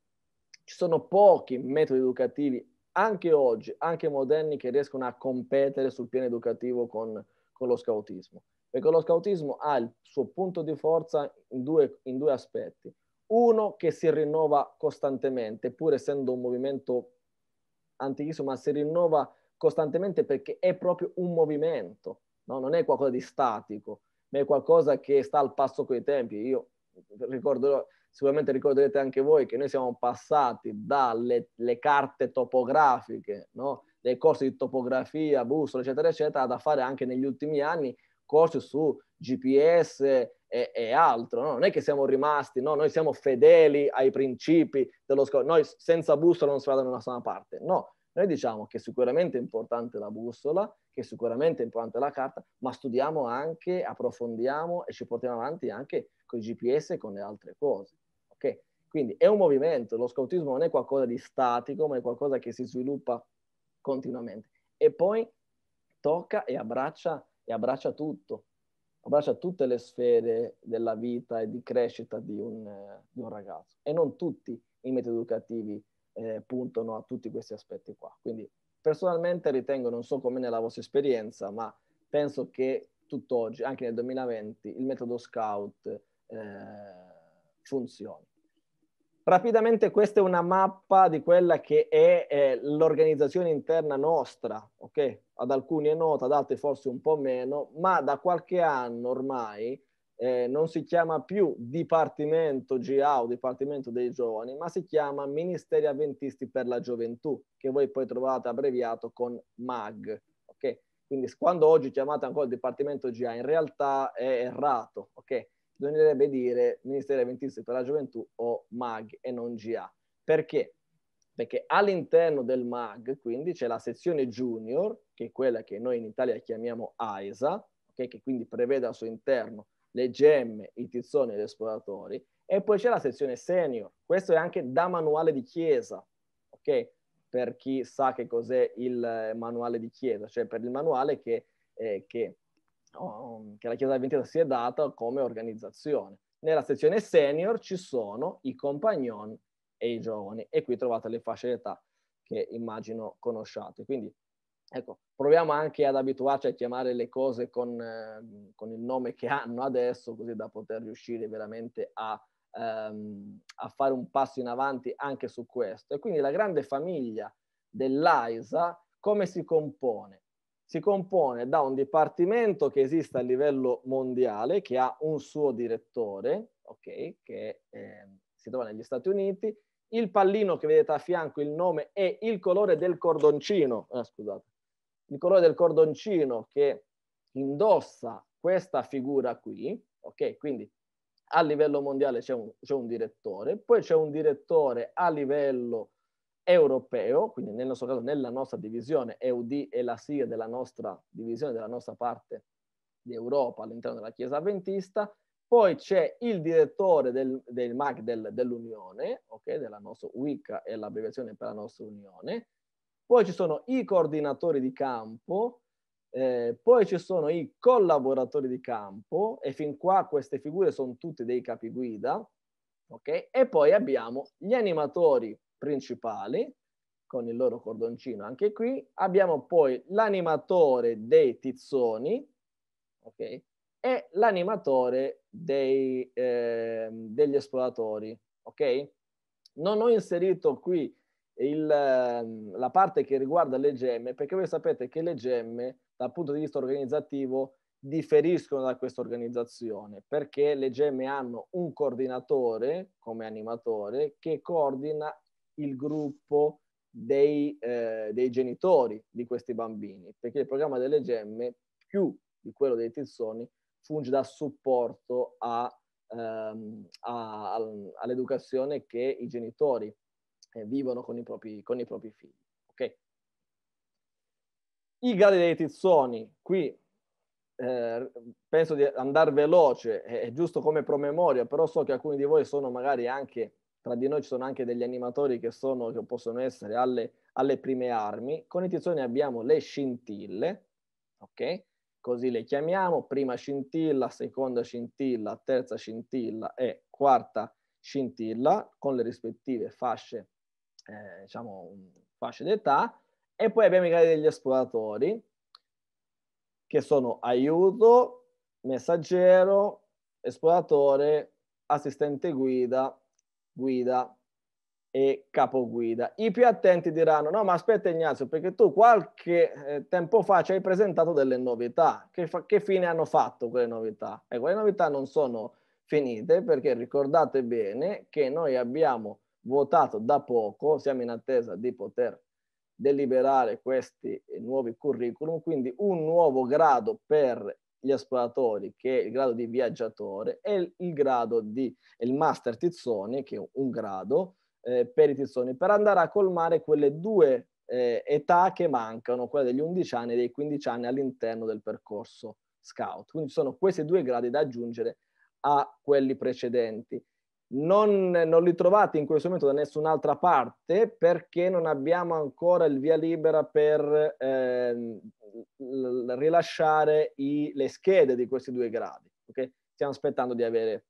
ci sono pochi metodi educativi, anche oggi, anche moderni, che riescono a competere sul piano educativo con, con lo scautismo. Perché lo scautismo ha il suo punto di forza in due, in due aspetti. Uno che si rinnova costantemente, pur essendo un movimento antichissimo, ma si rinnova costantemente perché è proprio un movimento, no? non è qualcosa di statico, ma è qualcosa che sta al passo coi tempi. Io ricorderò, sicuramente ricorderete anche voi che noi siamo passati dalle carte topografiche, no? dei corsi di topografia, bussola, eccetera, eccetera, da fare anche negli ultimi anni percorsi su GPS e, e altro, no? non è che siamo rimasti, no? noi siamo fedeli ai principi dello scopo. noi senza bussola non si va da nessuna parte, no, noi diciamo che sicuramente è importante la bussola, che sicuramente è importante la carta, ma studiamo anche, approfondiamo e ci portiamo avanti anche con il GPS e con le altre cose. Okay? Quindi è un movimento, lo scautismo non è qualcosa di statico, ma è qualcosa che si sviluppa continuamente. E poi tocca e abbraccia e abbraccia tutto, abbraccia tutte le sfere della vita e di crescita di un, eh, di un ragazzo. E non tutti i metodi educativi eh, puntano a tutti questi aspetti qua. Quindi personalmente ritengo, non so come nella vostra esperienza, ma penso che tutt'oggi, anche nel 2020, il metodo scout eh, funzioni. Rapidamente questa è una mappa di quella che è eh, l'organizzazione interna nostra, ok? ad alcuni è nota, ad altri forse un po' meno, ma da qualche anno ormai eh, non si chiama più Dipartimento GA o Dipartimento dei Giovani, ma si chiama Ministeri Aventisti per la Gioventù, che voi poi trovate abbreviato con MAG. Okay? Quindi quando oggi chiamate ancora il Dipartimento GA, in realtà è errato. Okay? Bisognerebbe dire Ministeri Aventisti per la Gioventù o MAG e non GA. Perché? perché all'interno del MAG, quindi, c'è la sezione junior, che è quella che noi in Italia chiamiamo AISA, okay? che quindi prevede al suo interno le gemme, i tizzoni e gli esploratori, e poi c'è la sezione senior. Questo è anche da manuale di chiesa, ok? Per chi sa che cos'è il eh, manuale di chiesa, cioè per il manuale che, eh, che, oh, che la chiesa adventista si è data come organizzazione. Nella sezione senior ci sono i compagnon e i giovani. E qui trovate le fasce d'età che immagino conosciate. Quindi ecco, proviamo anche ad abituarci a chiamare le cose con, eh, con il nome che hanno adesso, così da poter riuscire veramente a, ehm, a fare un passo in avanti anche su questo. E quindi la grande famiglia dell'AISA come si compone? si compone da un dipartimento che esiste a livello mondiale, che ha un suo direttore, okay, che eh, si trova negli Stati Uniti, il pallino che vedete a fianco, il nome e il colore del cordoncino, eh, scusate, il colore del cordoncino che indossa questa figura qui, ok? Quindi a livello mondiale c'è un, un, direttore, poi c'è un direttore a livello europeo, quindi nel nostro caso nella nostra divisione, EUD è la SIA della nostra divisione, della nostra parte di Europa all'interno della Chiesa Adventista, poi c'è il direttore del, del MAC del, dell'Unione, okay, della nostra WICA è l'abbreviazione per la nostra Unione. Poi ci sono i coordinatori di campo, eh, poi ci sono i collaboratori di campo e fin qua queste figure sono tutte dei capi guida. Okay? E poi abbiamo gli animatori principali con il loro cordoncino anche qui. Abbiamo poi l'animatore dei tizzoni, okay? è l'animatore dei, eh, degli esploratori, ok? Non ho inserito qui il, ehm, la parte che riguarda le gemme, perché voi sapete che le gemme, dal punto di vista organizzativo, differiscono da questa organizzazione, perché le gemme hanno un coordinatore come animatore che coordina il gruppo dei, eh, dei genitori di questi bambini, perché il programma delle gemme, più di quello dei tizzoni, funge da supporto a, ehm, a, all'educazione che i genitori eh, vivono con i propri, con i propri figli. Okay? I gradi dei tizzoni, qui eh, penso di andare veloce, è giusto come promemoria, però so che alcuni di voi sono magari anche tra di noi ci sono anche degli animatori che, sono, che possono essere alle, alle, prime armi. Con i tizzoni abbiamo le scintille, ok? così le chiamiamo, prima scintilla, seconda scintilla, terza scintilla e quarta scintilla con le rispettive fasce, eh, diciamo, fasce d'età e poi abbiamo i gradi degli esploratori che sono aiuto, messaggero, esploratore, assistente guida, guida e capoguida. I più attenti diranno, no ma aspetta Ignazio, perché tu qualche eh, tempo fa ci hai presentato delle novità, che, fa- che fine hanno fatto quelle novità? E ecco, quelle novità non sono finite perché ricordate bene che noi abbiamo votato da poco, siamo in attesa di poter deliberare questi nuovi curriculum, quindi un nuovo grado per gli esploratori che è il grado di viaggiatore e il grado di il master Tizzoni che è un grado eh, per i tizzoni, per andare a colmare quelle due eh, età che mancano, quella degli 11 anni e dei 15 anni all'interno del percorso scout. Quindi ci sono questi due gradi da aggiungere a quelli precedenti. Non, non, li trovate in questo momento da nessun'altra parte perché non abbiamo ancora il via libera per eh, rilasciare i, le schede di questi due gradi. Okay? Stiamo aspettando di avere,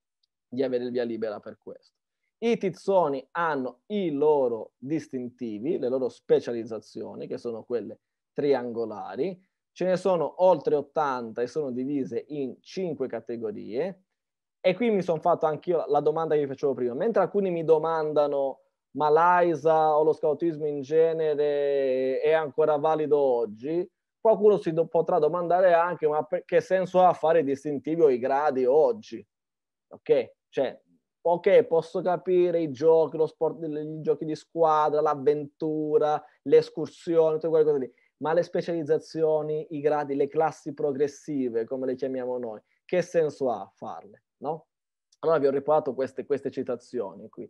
di avere il via libera per questo. I tizzoni hanno i loro distintivi, le loro specializzazioni, che sono quelle triangolari. Ce ne sono oltre 80 e sono divise in 5 categorie. E qui mi sono fatto anche io la domanda che vi facevo prima. Mentre alcuni mi domandano ma l'AISA o lo scautismo in genere è ancora valido oggi, qualcuno si do- potrà domandare anche ma che senso ha fare i distintivi o i gradi oggi? Ok? Cioè, ok, posso capire i giochi, lo sport, i giochi di squadra, l'avventura, le escursioni, tutte quelle cose lì, ma le specializzazioni, i gradi, le classi progressive, come le chiamiamo noi, che senso ha farle, no? Allora vi ho riportato queste, queste citazioni qui.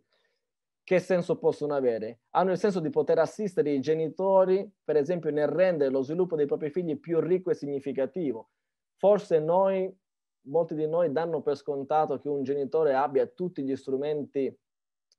Che senso possono avere? Hanno il senso di poter assistere i genitori, per esempio, nel rendere lo sviluppo dei propri figli più ricco e significativo. Forse noi molti di noi danno per scontato che un genitore abbia tutti gli strumenti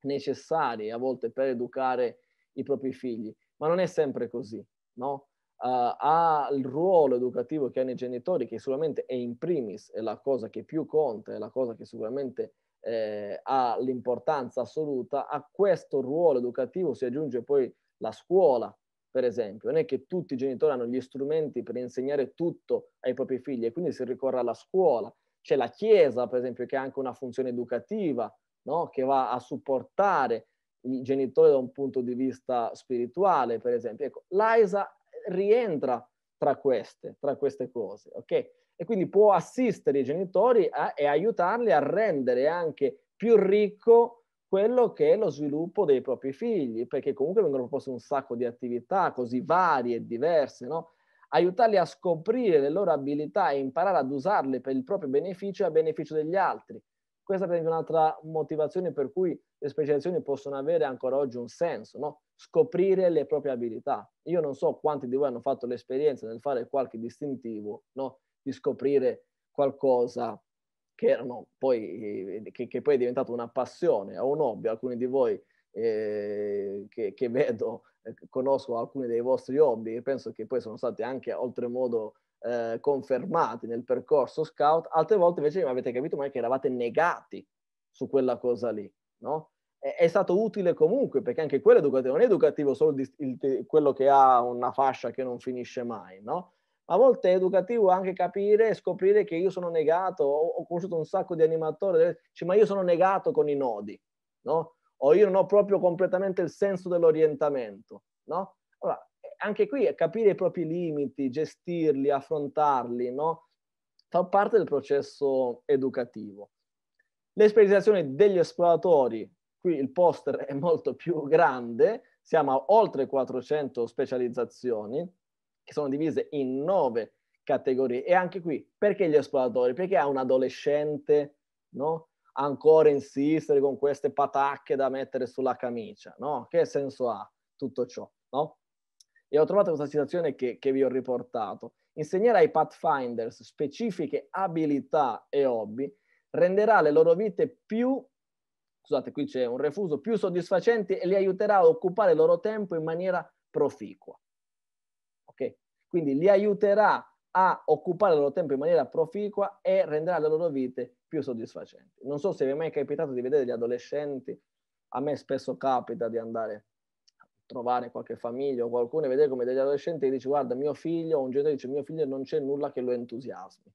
necessari a volte per educare i propri figli, ma non è sempre così, no? Uh, ha il ruolo educativo che hanno i genitori, che sicuramente è in primis, è la cosa che più conta, è la cosa che sicuramente eh, ha l'importanza assoluta, a questo ruolo educativo si aggiunge poi la scuola, per esempio. Non è che tutti i genitori hanno gli strumenti per insegnare tutto ai propri figli e quindi si ricorre alla scuola. C'è la Chiesa, per esempio, che ha anche una funzione educativa, no? che va a supportare i genitori da un punto di vista spirituale, per esempio. Ecco, l'AISA rientra tra queste, tra queste cose, ok? E quindi può assistere i genitori a, e aiutarli a rendere anche più ricco quello che è lo sviluppo dei propri figli, perché comunque vengono proposte un sacco di attività così varie e diverse, no? aiutarli a scoprire le loro abilità e imparare ad usarle per il proprio beneficio e a beneficio degli altri. Questa per esempio è un'altra motivazione per cui le specializzazioni possono avere ancora oggi un senso, no? scoprire le proprie abilità. Io non so quanti di voi hanno fatto l'esperienza nel fare qualche distintivo, no? di scoprire qualcosa che, erano poi, eh, che, che poi è diventata una passione o un hobby, alcuni di voi eh, che, che, vedo, eh, conosco alcuni dei vostri hobby e penso che poi sono stati anche oltremodo eh, confermati nel percorso scout, altre volte invece mi avete capito mai che eravate negati su quella cosa lì, no? È, stato utile comunque perché anche quello educativo non è educativo solo di, il, quello che ha una fascia che non finisce mai, no? a volte è educativo anche capire e scoprire che io sono negato, ho, ho conosciuto un sacco di animatori, ma io sono negato con i nodi, no? o io non ho proprio completamente il senso dell'orientamento. No? Allora, eh, anche qui è capire i propri limiti, gestirli, affrontarli, no? fa parte del processo educativo. Le specializzazioni degli esploratori, qui il poster è molto più grande, siamo a oltre 400 specializzazioni, che sono divise in nove categorie. E anche qui, perché gli esploratori? Perché a un adolescente, no? Ancora insistere con queste patacche da mettere sulla camicia, no? Che senso ha tutto ciò, no? E ho trovato questa citazione che, che vi ho riportato. Insegnare ai Pathfinders specifiche abilità e hobby renderà le loro vite più, scusate qui c'è un refuso, più soddisfacenti e li aiuterà a occupare il loro tempo in maniera proficua. Quindi li aiuterà a occupare il loro tempo in maniera proficua e renderà le loro vite più soddisfacenti. Non so se vi è mai capitato di vedere gli adolescenti, a me spesso capita di andare a trovare qualche famiglia o qualcuno e vedere come degli adolescenti e dici guarda mio figlio, un genitore dice mio figlio non c'è nulla che lo entusiasmi.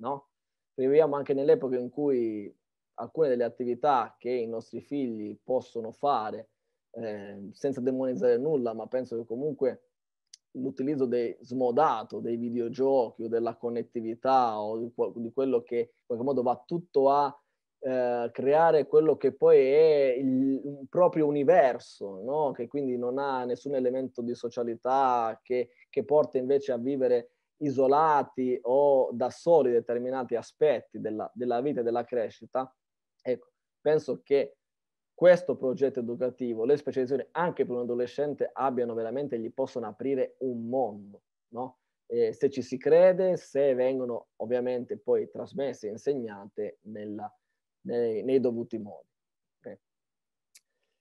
No? Viviamo anche nell'epoca in cui alcune delle attività che i nostri figli possono fare, eh, senza demonizzare nulla, ma penso che comunque l'utilizzo dei, smodato dei videogiochi o della connettività o di, di quello che in qualche modo va tutto a eh, creare quello che poi è il, il proprio universo, no? che quindi non ha nessun elemento di socialità che, che porta invece a vivere isolati o da soli determinati aspetti della, della vita e della crescita, ecco, penso che questo progetto educativo, le specializzazioni anche per un adolescente abbiano veramente, gli possono aprire un mondo, no? Eh, se ci si crede, se vengono ovviamente poi trasmesse e insegnate nella, nei, nei, dovuti modi. Okay.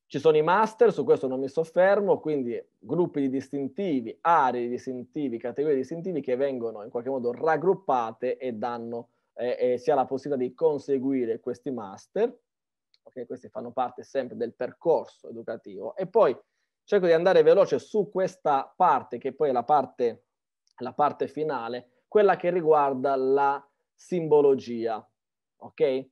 Ci sono i master, su questo non mi soffermo, quindi gruppi di distintivi, aree di distintivi, categorie di distintivi che vengono in qualche modo raggruppate e danno eh, eh, si ha la possibilità di conseguire questi master perché questi fanno parte sempre del percorso educativo. E poi cerco di andare veloce su questa parte, che poi è la parte, la parte finale, quella che riguarda la simbologia, ok?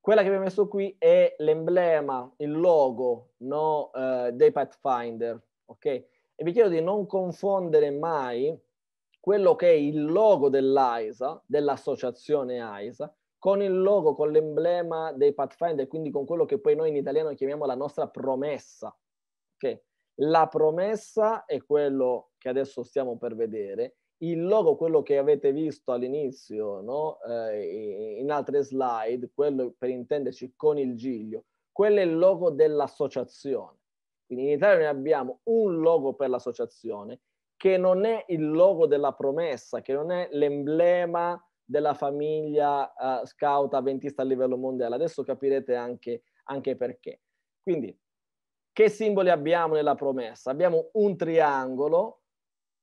Quella che abbiamo messo qui è l'emblema, il logo no, eh, dei Pathfinder, ok? E vi chiedo di non confondere mai quello che è il logo dell'AISA, dell'associazione AISA, con il logo, con l'emblema dei Pathfinder, quindi con quello che poi noi in italiano chiamiamo la nostra promessa. Okay? La promessa è quello che adesso stiamo per vedere, il logo, quello che avete visto all'inizio, no? eh, in altre slide, quello per intenderci con il giglio, quello è il logo dell'associazione. Quindi in Italia noi abbiamo un logo per l'associazione che non è il logo della promessa, che non è l'emblema della famiglia uh, scout avventista a livello mondiale. Adesso capirete anche, anche perché. Quindi, che simboli abbiamo nella promessa? Abbiamo un triangolo,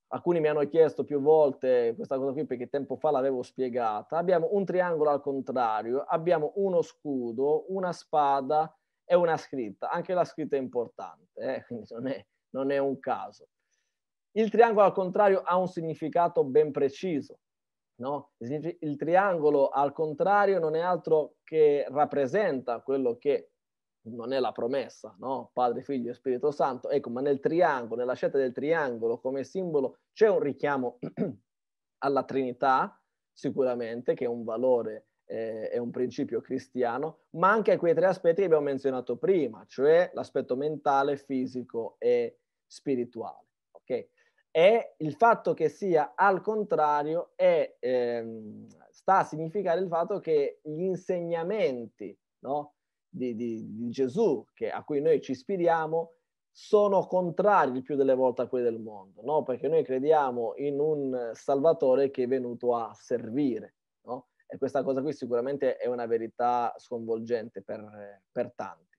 alcuni mi hanno chiesto più volte questa cosa qui perché tempo fa l'avevo spiegata, abbiamo un triangolo al contrario, abbiamo uno scudo, una spada e una scritta, anche la scritta è importante, eh? [laughs] quindi non è, non è un caso. Il triangolo al contrario ha un significato ben preciso, No? Il triangolo al contrario non è altro che rappresenta quello che non è la promessa, no? Padre, Figlio e Spirito Santo. Ecco, ma nel triangolo, nella scelta del triangolo come simbolo c'è un richiamo [clears throat] alla Trinità, sicuramente, che è un valore eh, è un principio cristiano, ma anche a quei tre aspetti che abbiamo menzionato prima, cioè l'aspetto mentale, fisico e spirituale e il fatto che sia al contrario e ehm, sta a significare il fatto che gli insegnamenti no, di, di, di, Gesù che, a cui noi ci ispiriamo sono contrari il più delle volte a quelli del mondo, no? perché noi crediamo in un Salvatore che è venuto a servire. No? E questa cosa qui sicuramente è una verità sconvolgente per, per tanti.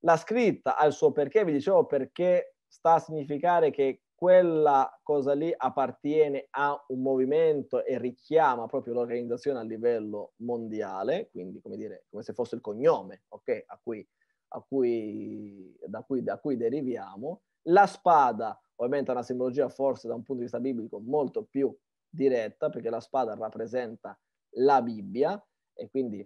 La scritta ha il suo perché, vi dicevo, perché sta a significare che quella cosa lì appartiene a un movimento e richiama proprio l'organizzazione a livello mondiale, quindi come dire, come se fosse il cognome, ok, a cui, a cui, da, cui, da cui deriviamo. La spada, ovviamente ha una simbologia forse da un punto di vista biblico molto più diretta, perché la spada rappresenta la Bibbia e quindi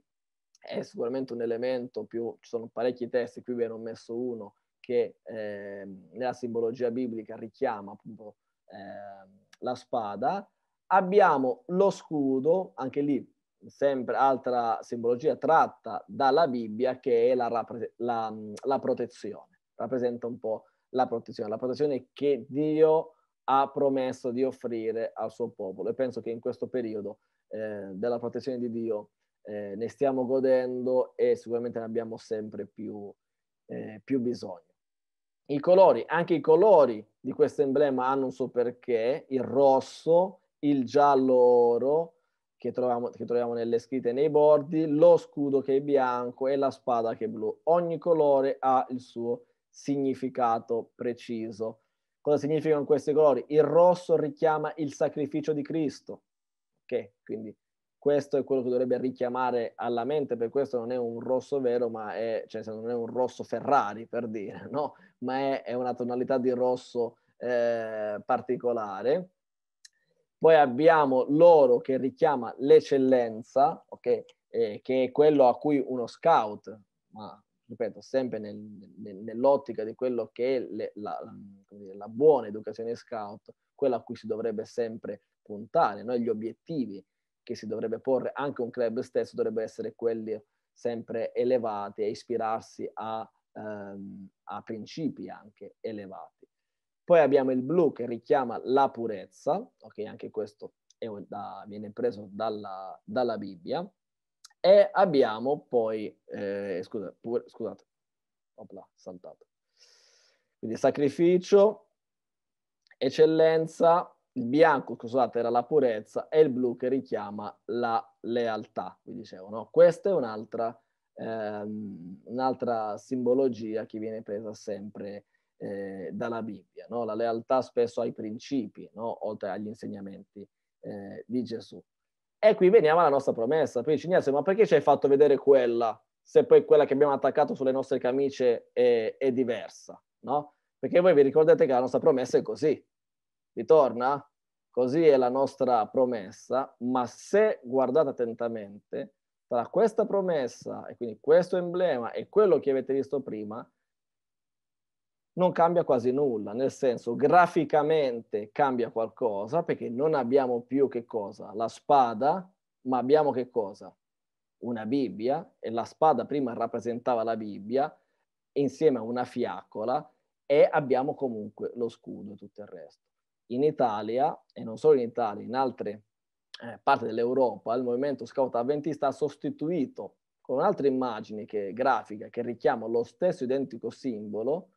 è sicuramente un elemento più, ci sono parecchi testi, qui vi ne ho messo uno, che eh, nella simbologia biblica richiama appunto eh, la spada. Abbiamo lo scudo, anche lì sempre altra simbologia tratta dalla Bibbia che è la, rappre- la, la protezione, rappresenta un po' la protezione, la protezione che Dio ha promesso di offrire al suo popolo e penso che in questo periodo eh, della protezione di Dio eh, ne stiamo godendo e sicuramente ne abbiamo sempre più, eh, più bisogno. I colori, anche i colori di questo emblema hanno un suo perché, il rosso, il giallo oro che troviamo, che troviamo nelle scritte nei bordi, lo scudo che è bianco e la spada che è blu. Ogni colore ha il suo significato preciso. Cosa significano questi colori? Il rosso richiama il sacrificio di Cristo, ok? Quindi questo è quello che dovrebbe richiamare alla mente, per questo non è un rosso vero, ma è, cioè, non è un rosso Ferrari per dire, no? ma è, è una tonalità di rosso eh, particolare. Poi abbiamo l'oro che richiama l'eccellenza, okay? eh, che è quello a cui uno scout, ma ripeto, sempre nel, nel, nell'ottica di quello che è le, la, la, la buona educazione scout, quella a cui si dovrebbe sempre puntare, no? gli obiettivi che si dovrebbe porre anche un club stesso dovrebbe essere quelli sempre elevati e ispirarsi a, ehm, a principi anche elevati. Poi abbiamo il blu che richiama la purezza, ok, anche questo da, viene preso dalla, dalla, Bibbia, e abbiamo poi, eh, scusa, pur, scusate, opla, saltato, quindi sacrificio, eccellenza, il bianco, scusate, era la purezza e il blu che richiama la lealtà, vi dicevo, no? Questa è un'altra, ehm, un'altra simbologia che viene presa sempre eh, dalla Bibbia, no? La lealtà spesso ai principi, no? Oltre agli insegnamenti eh, di Gesù. E qui veniamo alla nostra promessa. Poi dice, Ignazio, ma perché ci hai fatto vedere quella se poi quella che abbiamo attaccato sulle nostre camicie è, è diversa, no? Perché voi vi ricordate che la nostra promessa è così, ritorna? Così è la nostra promessa, ma se guardate attentamente, tra questa promessa e quindi questo emblema e quello che avete visto prima, non cambia quasi nulla, nel senso graficamente cambia qualcosa perché non abbiamo più che cosa? La spada, ma abbiamo che cosa? Una Bibbia e la spada prima rappresentava la Bibbia insieme a una fiaccola e abbiamo comunque lo scudo e tutto il resto in Italia, e non solo in Italia, in altre eh, parti dell'Europa, il movimento scout avventista ha sostituito con un'altra immagine che, grafica che richiama lo stesso identico simbolo,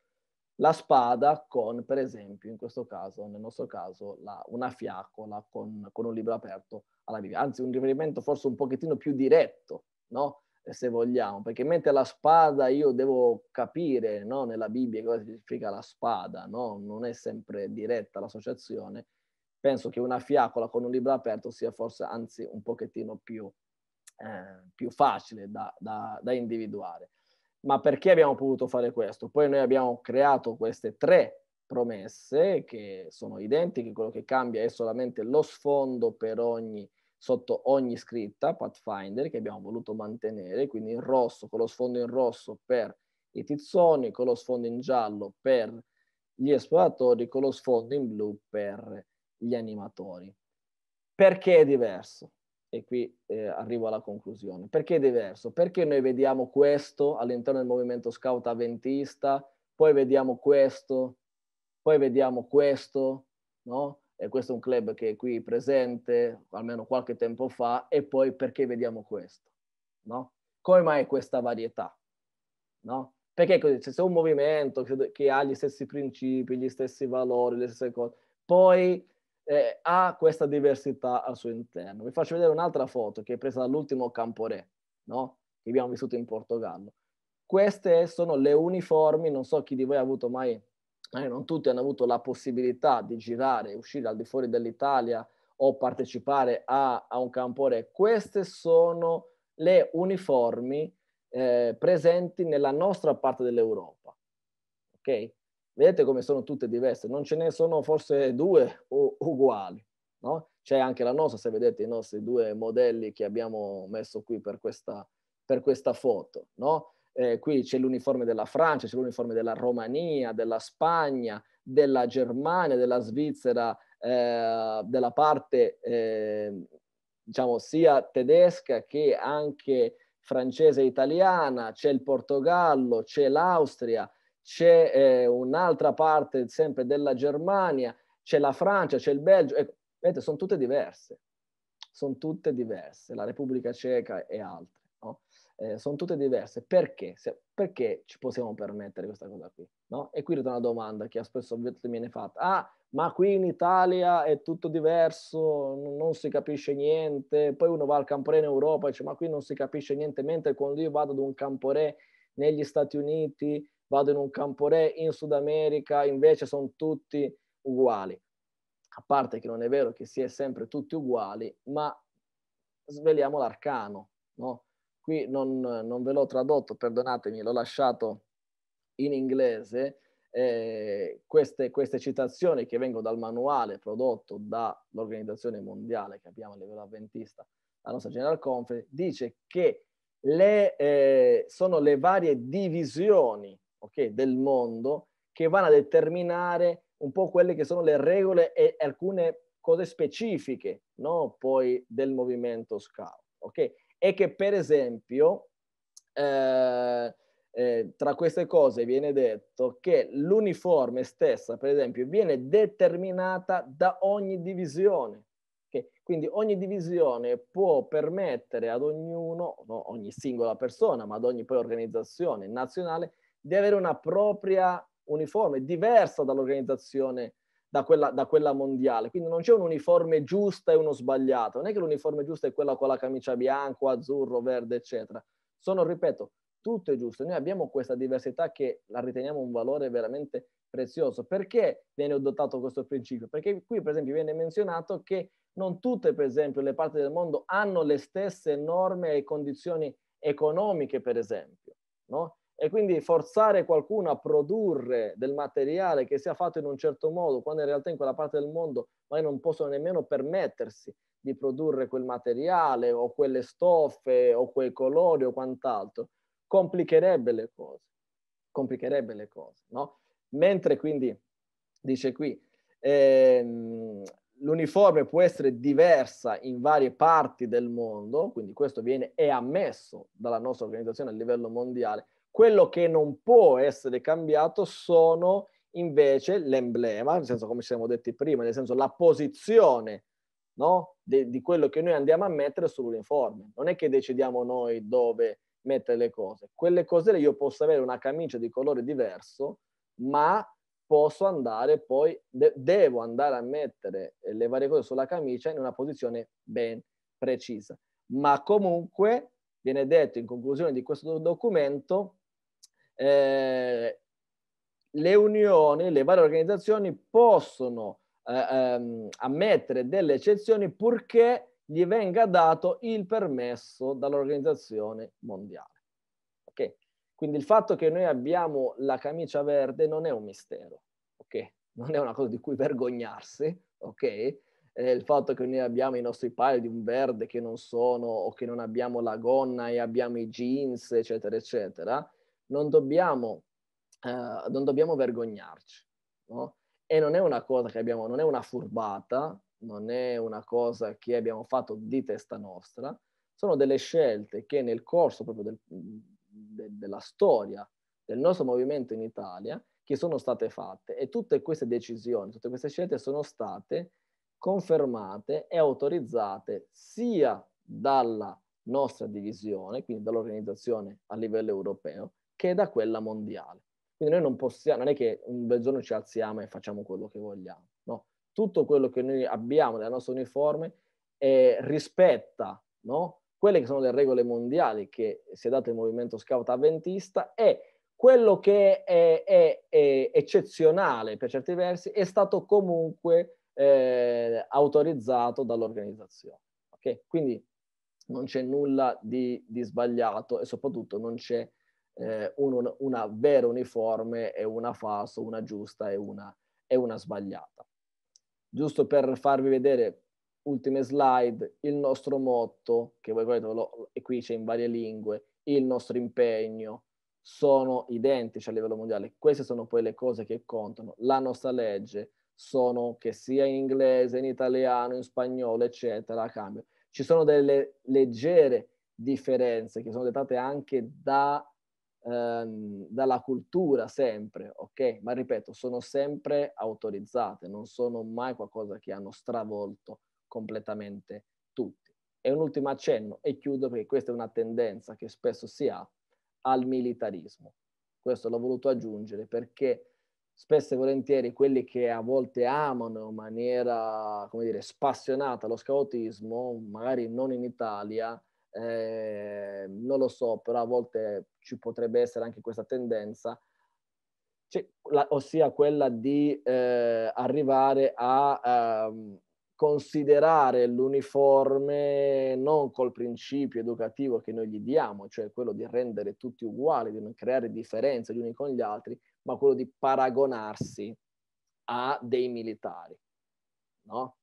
la spada con, per esempio, in questo caso, nel nostro caso, la, una fiaccola con, con, un libro aperto alla Bibbia, anzi un riferimento forse un pochettino più diretto, no? Eh, se vogliamo, perché mentre la spada io devo capire no, nella Bibbia cosa significa la spada, no? non è sempre diretta l'associazione, penso che una fiacola con un libro aperto sia forse anzi un pochettino più, eh, più facile da, da, da individuare. Ma perché abbiamo potuto fare questo? Poi noi abbiamo creato queste tre promesse che sono identiche, quello che cambia è solamente lo sfondo per ogni sotto ogni scritta Pathfinder che abbiamo voluto mantenere, quindi in rosso con lo sfondo in rosso per i tizzoni, con lo sfondo in giallo per gli esploratori, con lo sfondo in blu per gli animatori. Perché è diverso? E qui eh, arrivo alla conclusione. Perché è diverso? Perché noi vediamo questo all'interno del movimento scout avventista, poi vediamo questo, poi vediamo questo, no? eh, questo è un club che è qui presente almeno qualche tempo fa e poi perché vediamo questo, no? Come mai questa varietà, no? Perché così, se c'è un movimento che, che, ha gli stessi principi, gli stessi valori, le stesse cose, poi eh, ha questa diversità al suo interno. Vi faccio vedere un'altra foto che è presa dall'ultimo Camporé, no? Che abbiamo vissuto in Portogallo. Queste sono le uniformi, non so chi di voi ha avuto mai eh, non tutti hanno avuto la possibilità di girare, uscire al di fuori dell'Italia o partecipare a, a un camporé. Queste sono le uniformi eh, presenti nella nostra parte dell'Europa. Okay? Vedete come sono tutte diverse, non ce ne sono forse due u- uguali. No? C'è anche la nostra, se vedete i nostri due modelli che abbiamo messo qui per questa, per questa foto. No? eh, qui c'è l'uniforme della Francia, c'è l'uniforme della Romania, della Spagna, della Germania, della Svizzera, eh, della parte eh, diciamo sia tedesca che anche francese e italiana, c'è il Portogallo, c'è l'Austria, c'è eh, un'altra parte sempre della Germania, c'è la Francia, c'è il Belgio, e, ecco, vedete, sono tutte diverse, sono tutte diverse, la Repubblica Ceca e altre eh, sono tutte diverse. Perché? Se, perché ci possiamo permettere questa cosa qui? No? E qui ritorna una domanda che spesso mi viene fatta. Ah, ma qui in Italia è tutto diverso, non si capisce niente. Poi uno va al camporè in Europa e dice ma qui non si capisce niente, mentre quando io vado ad un camporè negli Stati Uniti, vado in un camporè in Sud America, invece sono tutti uguali. A parte che non è vero che si è sempre tutti uguali, ma sveliamo l'arcano, no? qui non, non ve l'ho tradotto, perdonatemi, l'ho lasciato in inglese, eh, queste, queste, citazioni che vengono dal manuale prodotto dall'organizzazione mondiale che abbiamo a livello avventista, la nostra General Conference, dice che le, eh, sono le varie divisioni okay, del mondo che vanno a determinare un po' quelle che sono le regole e alcune cose specifiche no? poi del movimento scout. Okay? è che per esempio eh, eh, tra queste cose viene detto che l'uniforme stessa, per esempio, viene determinata da ogni divisione. Okay? Quindi ogni divisione può permettere ad ognuno, non ogni singola persona, ma ad ogni poi organizzazione nazionale, di avere una propria uniforme diversa dall'organizzazione nazionale da quella, da quella, mondiale. Quindi non c'è un uniforme giusto e uno sbagliato, non è che l'uniforme giusto è quello con la camicia bianco, azzurro, verde, eccetera. Sono, ripeto, tutto è giusto. Noi abbiamo questa diversità che la riteniamo un valore veramente prezioso. Perché viene adottato questo principio? Perché qui, per esempio, viene menzionato che non tutte, per esempio, le parti del mondo hanno le stesse norme e condizioni economiche, per esempio. No? E quindi forzare qualcuno a produrre del materiale che sia fatto in un certo modo, quando in realtà in quella parte del mondo magari non possono nemmeno permettersi di produrre quel materiale o quelle stoffe o quei colori o quant'altro, complicherebbe le cose. Complicherebbe le cose, no? Mentre quindi, dice qui, ehm, l'uniforme può essere diversa in varie parti del mondo, quindi questo viene, è ammesso dalla nostra organizzazione a livello mondiale, quello che non può essere cambiato sono invece l'emblema, nel senso come ci siamo detti prima, nel senso la posizione no? De, di quello che noi andiamo a mettere sull'uniforme. Non è che decidiamo noi dove mettere le cose. Quelle cose io posso avere una camicia di colore diverso, ma posso andare poi, de- devo andare a mettere eh, le varie cose sulla camicia in una posizione ben precisa. Ma comunque viene detto in conclusione di questo documento eh, le unioni, le varie organizzazioni possono eh, ehm, ammettere delle eccezioni purché gli venga dato il permesso dall'organizzazione mondiale. Okay? Quindi il fatto che noi abbiamo la camicia verde non è un mistero, okay? non è una cosa di cui vergognarsi, ok? il fatto che noi abbiamo i nostri pali di un verde che non sono o che non abbiamo la gonna e abbiamo i jeans, eccetera, eccetera, non dobbiamo, eh, non dobbiamo vergognarci. No? E non è una cosa che abbiamo, non è una furbata, non è una cosa che abbiamo fatto di testa nostra, sono delle scelte che nel corso proprio del, de, della storia del nostro movimento in Italia che sono state fatte e tutte queste decisioni, tutte queste scelte sono state confermate e autorizzate sia dalla nostra divisione, quindi dall'organizzazione a livello europeo, che da quella mondiale. Quindi noi non possiamo, non è che un bel giorno ci alziamo e facciamo quello che vogliamo, no? Tutto quello che noi abbiamo nella nostra uniforme eh, rispetta, no? Quelle che sono le regole mondiali che si è dato il movimento scout avventista e quello che è, è, è eccezionale per certi versi è stato comunque eh, autorizzato dall'organizzazione. Okay? Quindi non c'è nulla di, di, sbagliato e soprattutto non c'è eh, un, una vera uniforme e una falsa, una giusta e una, e una sbagliata. Giusto per farvi vedere, ultime slide, il nostro motto, che voi vedete, e qui c'è in varie lingue, il nostro impegno, sono identici a livello mondiale. Queste sono poi le cose che contano. La nostra legge sono che sia in inglese, in italiano, in spagnolo, eccetera, cambia. Ci sono delle leggere differenze che sono dettate anche da Ehm, dalla cultura sempre, ok? Ma ripeto, sono sempre autorizzate, non sono mai qualcosa che hanno stravolto completamente tutti. E un ultimo accenno, e chiudo perché questa è una tendenza che spesso si ha, al militarismo. Questo l'ho voluto aggiungere perché spesso e volentieri quelli che a volte amano in maniera, come dire, spassionata lo scautismo, magari non in Italia, eh, non lo so, però a volte ci potrebbe essere anche questa tendenza, cioè, la, ossia quella di eh, arrivare a eh, considerare l'uniforme non col principio educativo che noi gli diamo, cioè quello di rendere tutti uguali, di non creare differenze gli uni con gli altri, ma quello di paragonarsi a dei militari. No?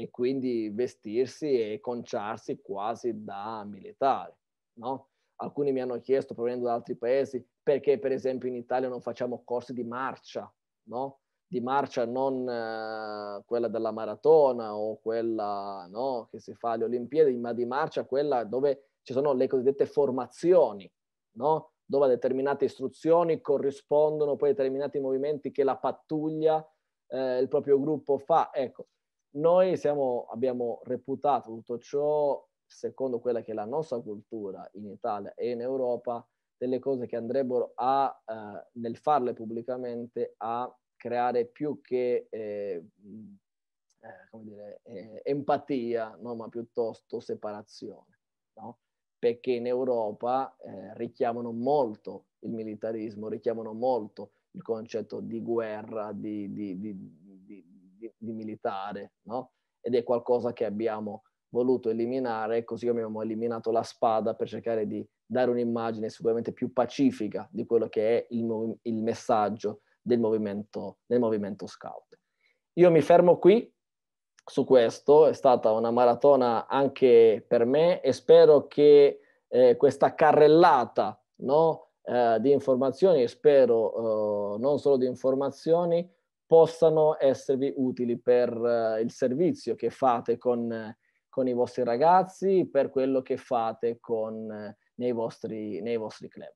e quindi vestirsi e conciarsi quasi da militare. No? Alcuni mi hanno chiesto, provenendo da altri paesi, perché per esempio in Italia non facciamo corsi di marcia, no? di marcia non eh, quella della maratona o quella no, che si fa alle Olimpiadi, ma di marcia quella dove ci sono le cosiddette formazioni, no? dove a determinate istruzioni corrispondono poi determinati movimenti che la pattuglia, eh, il proprio gruppo fa. Ecco, noi siamo, abbiamo reputato tutto ciò, secondo quella che è la nostra cultura in Italia e in Europa, delle cose che andrebbero a, eh, nel farle pubblicamente, a creare più che eh, eh come dire, eh, empatia, no? ma piuttosto separazione. No? perché in Europa eh, richiamano molto il militarismo, richiamano molto il concetto di guerra, di, di, di, di, di militare, no? Ed è qualcosa che abbiamo voluto eliminare, così come abbiamo eliminato la spada per cercare di dare un'immagine sicuramente più pacifica di quello che è il, mov- il messaggio del movimento, del movimento scout. Io mi fermo qui su questo, è stata una maratona anche per me e spero che eh, questa carrellata no, eh, di informazioni, e spero eh, non solo di informazioni, possano esservi utili per uh, il servizio che fate con, con, i vostri ragazzi, per quello che fate con, eh, nei, vostri, nei vostri club.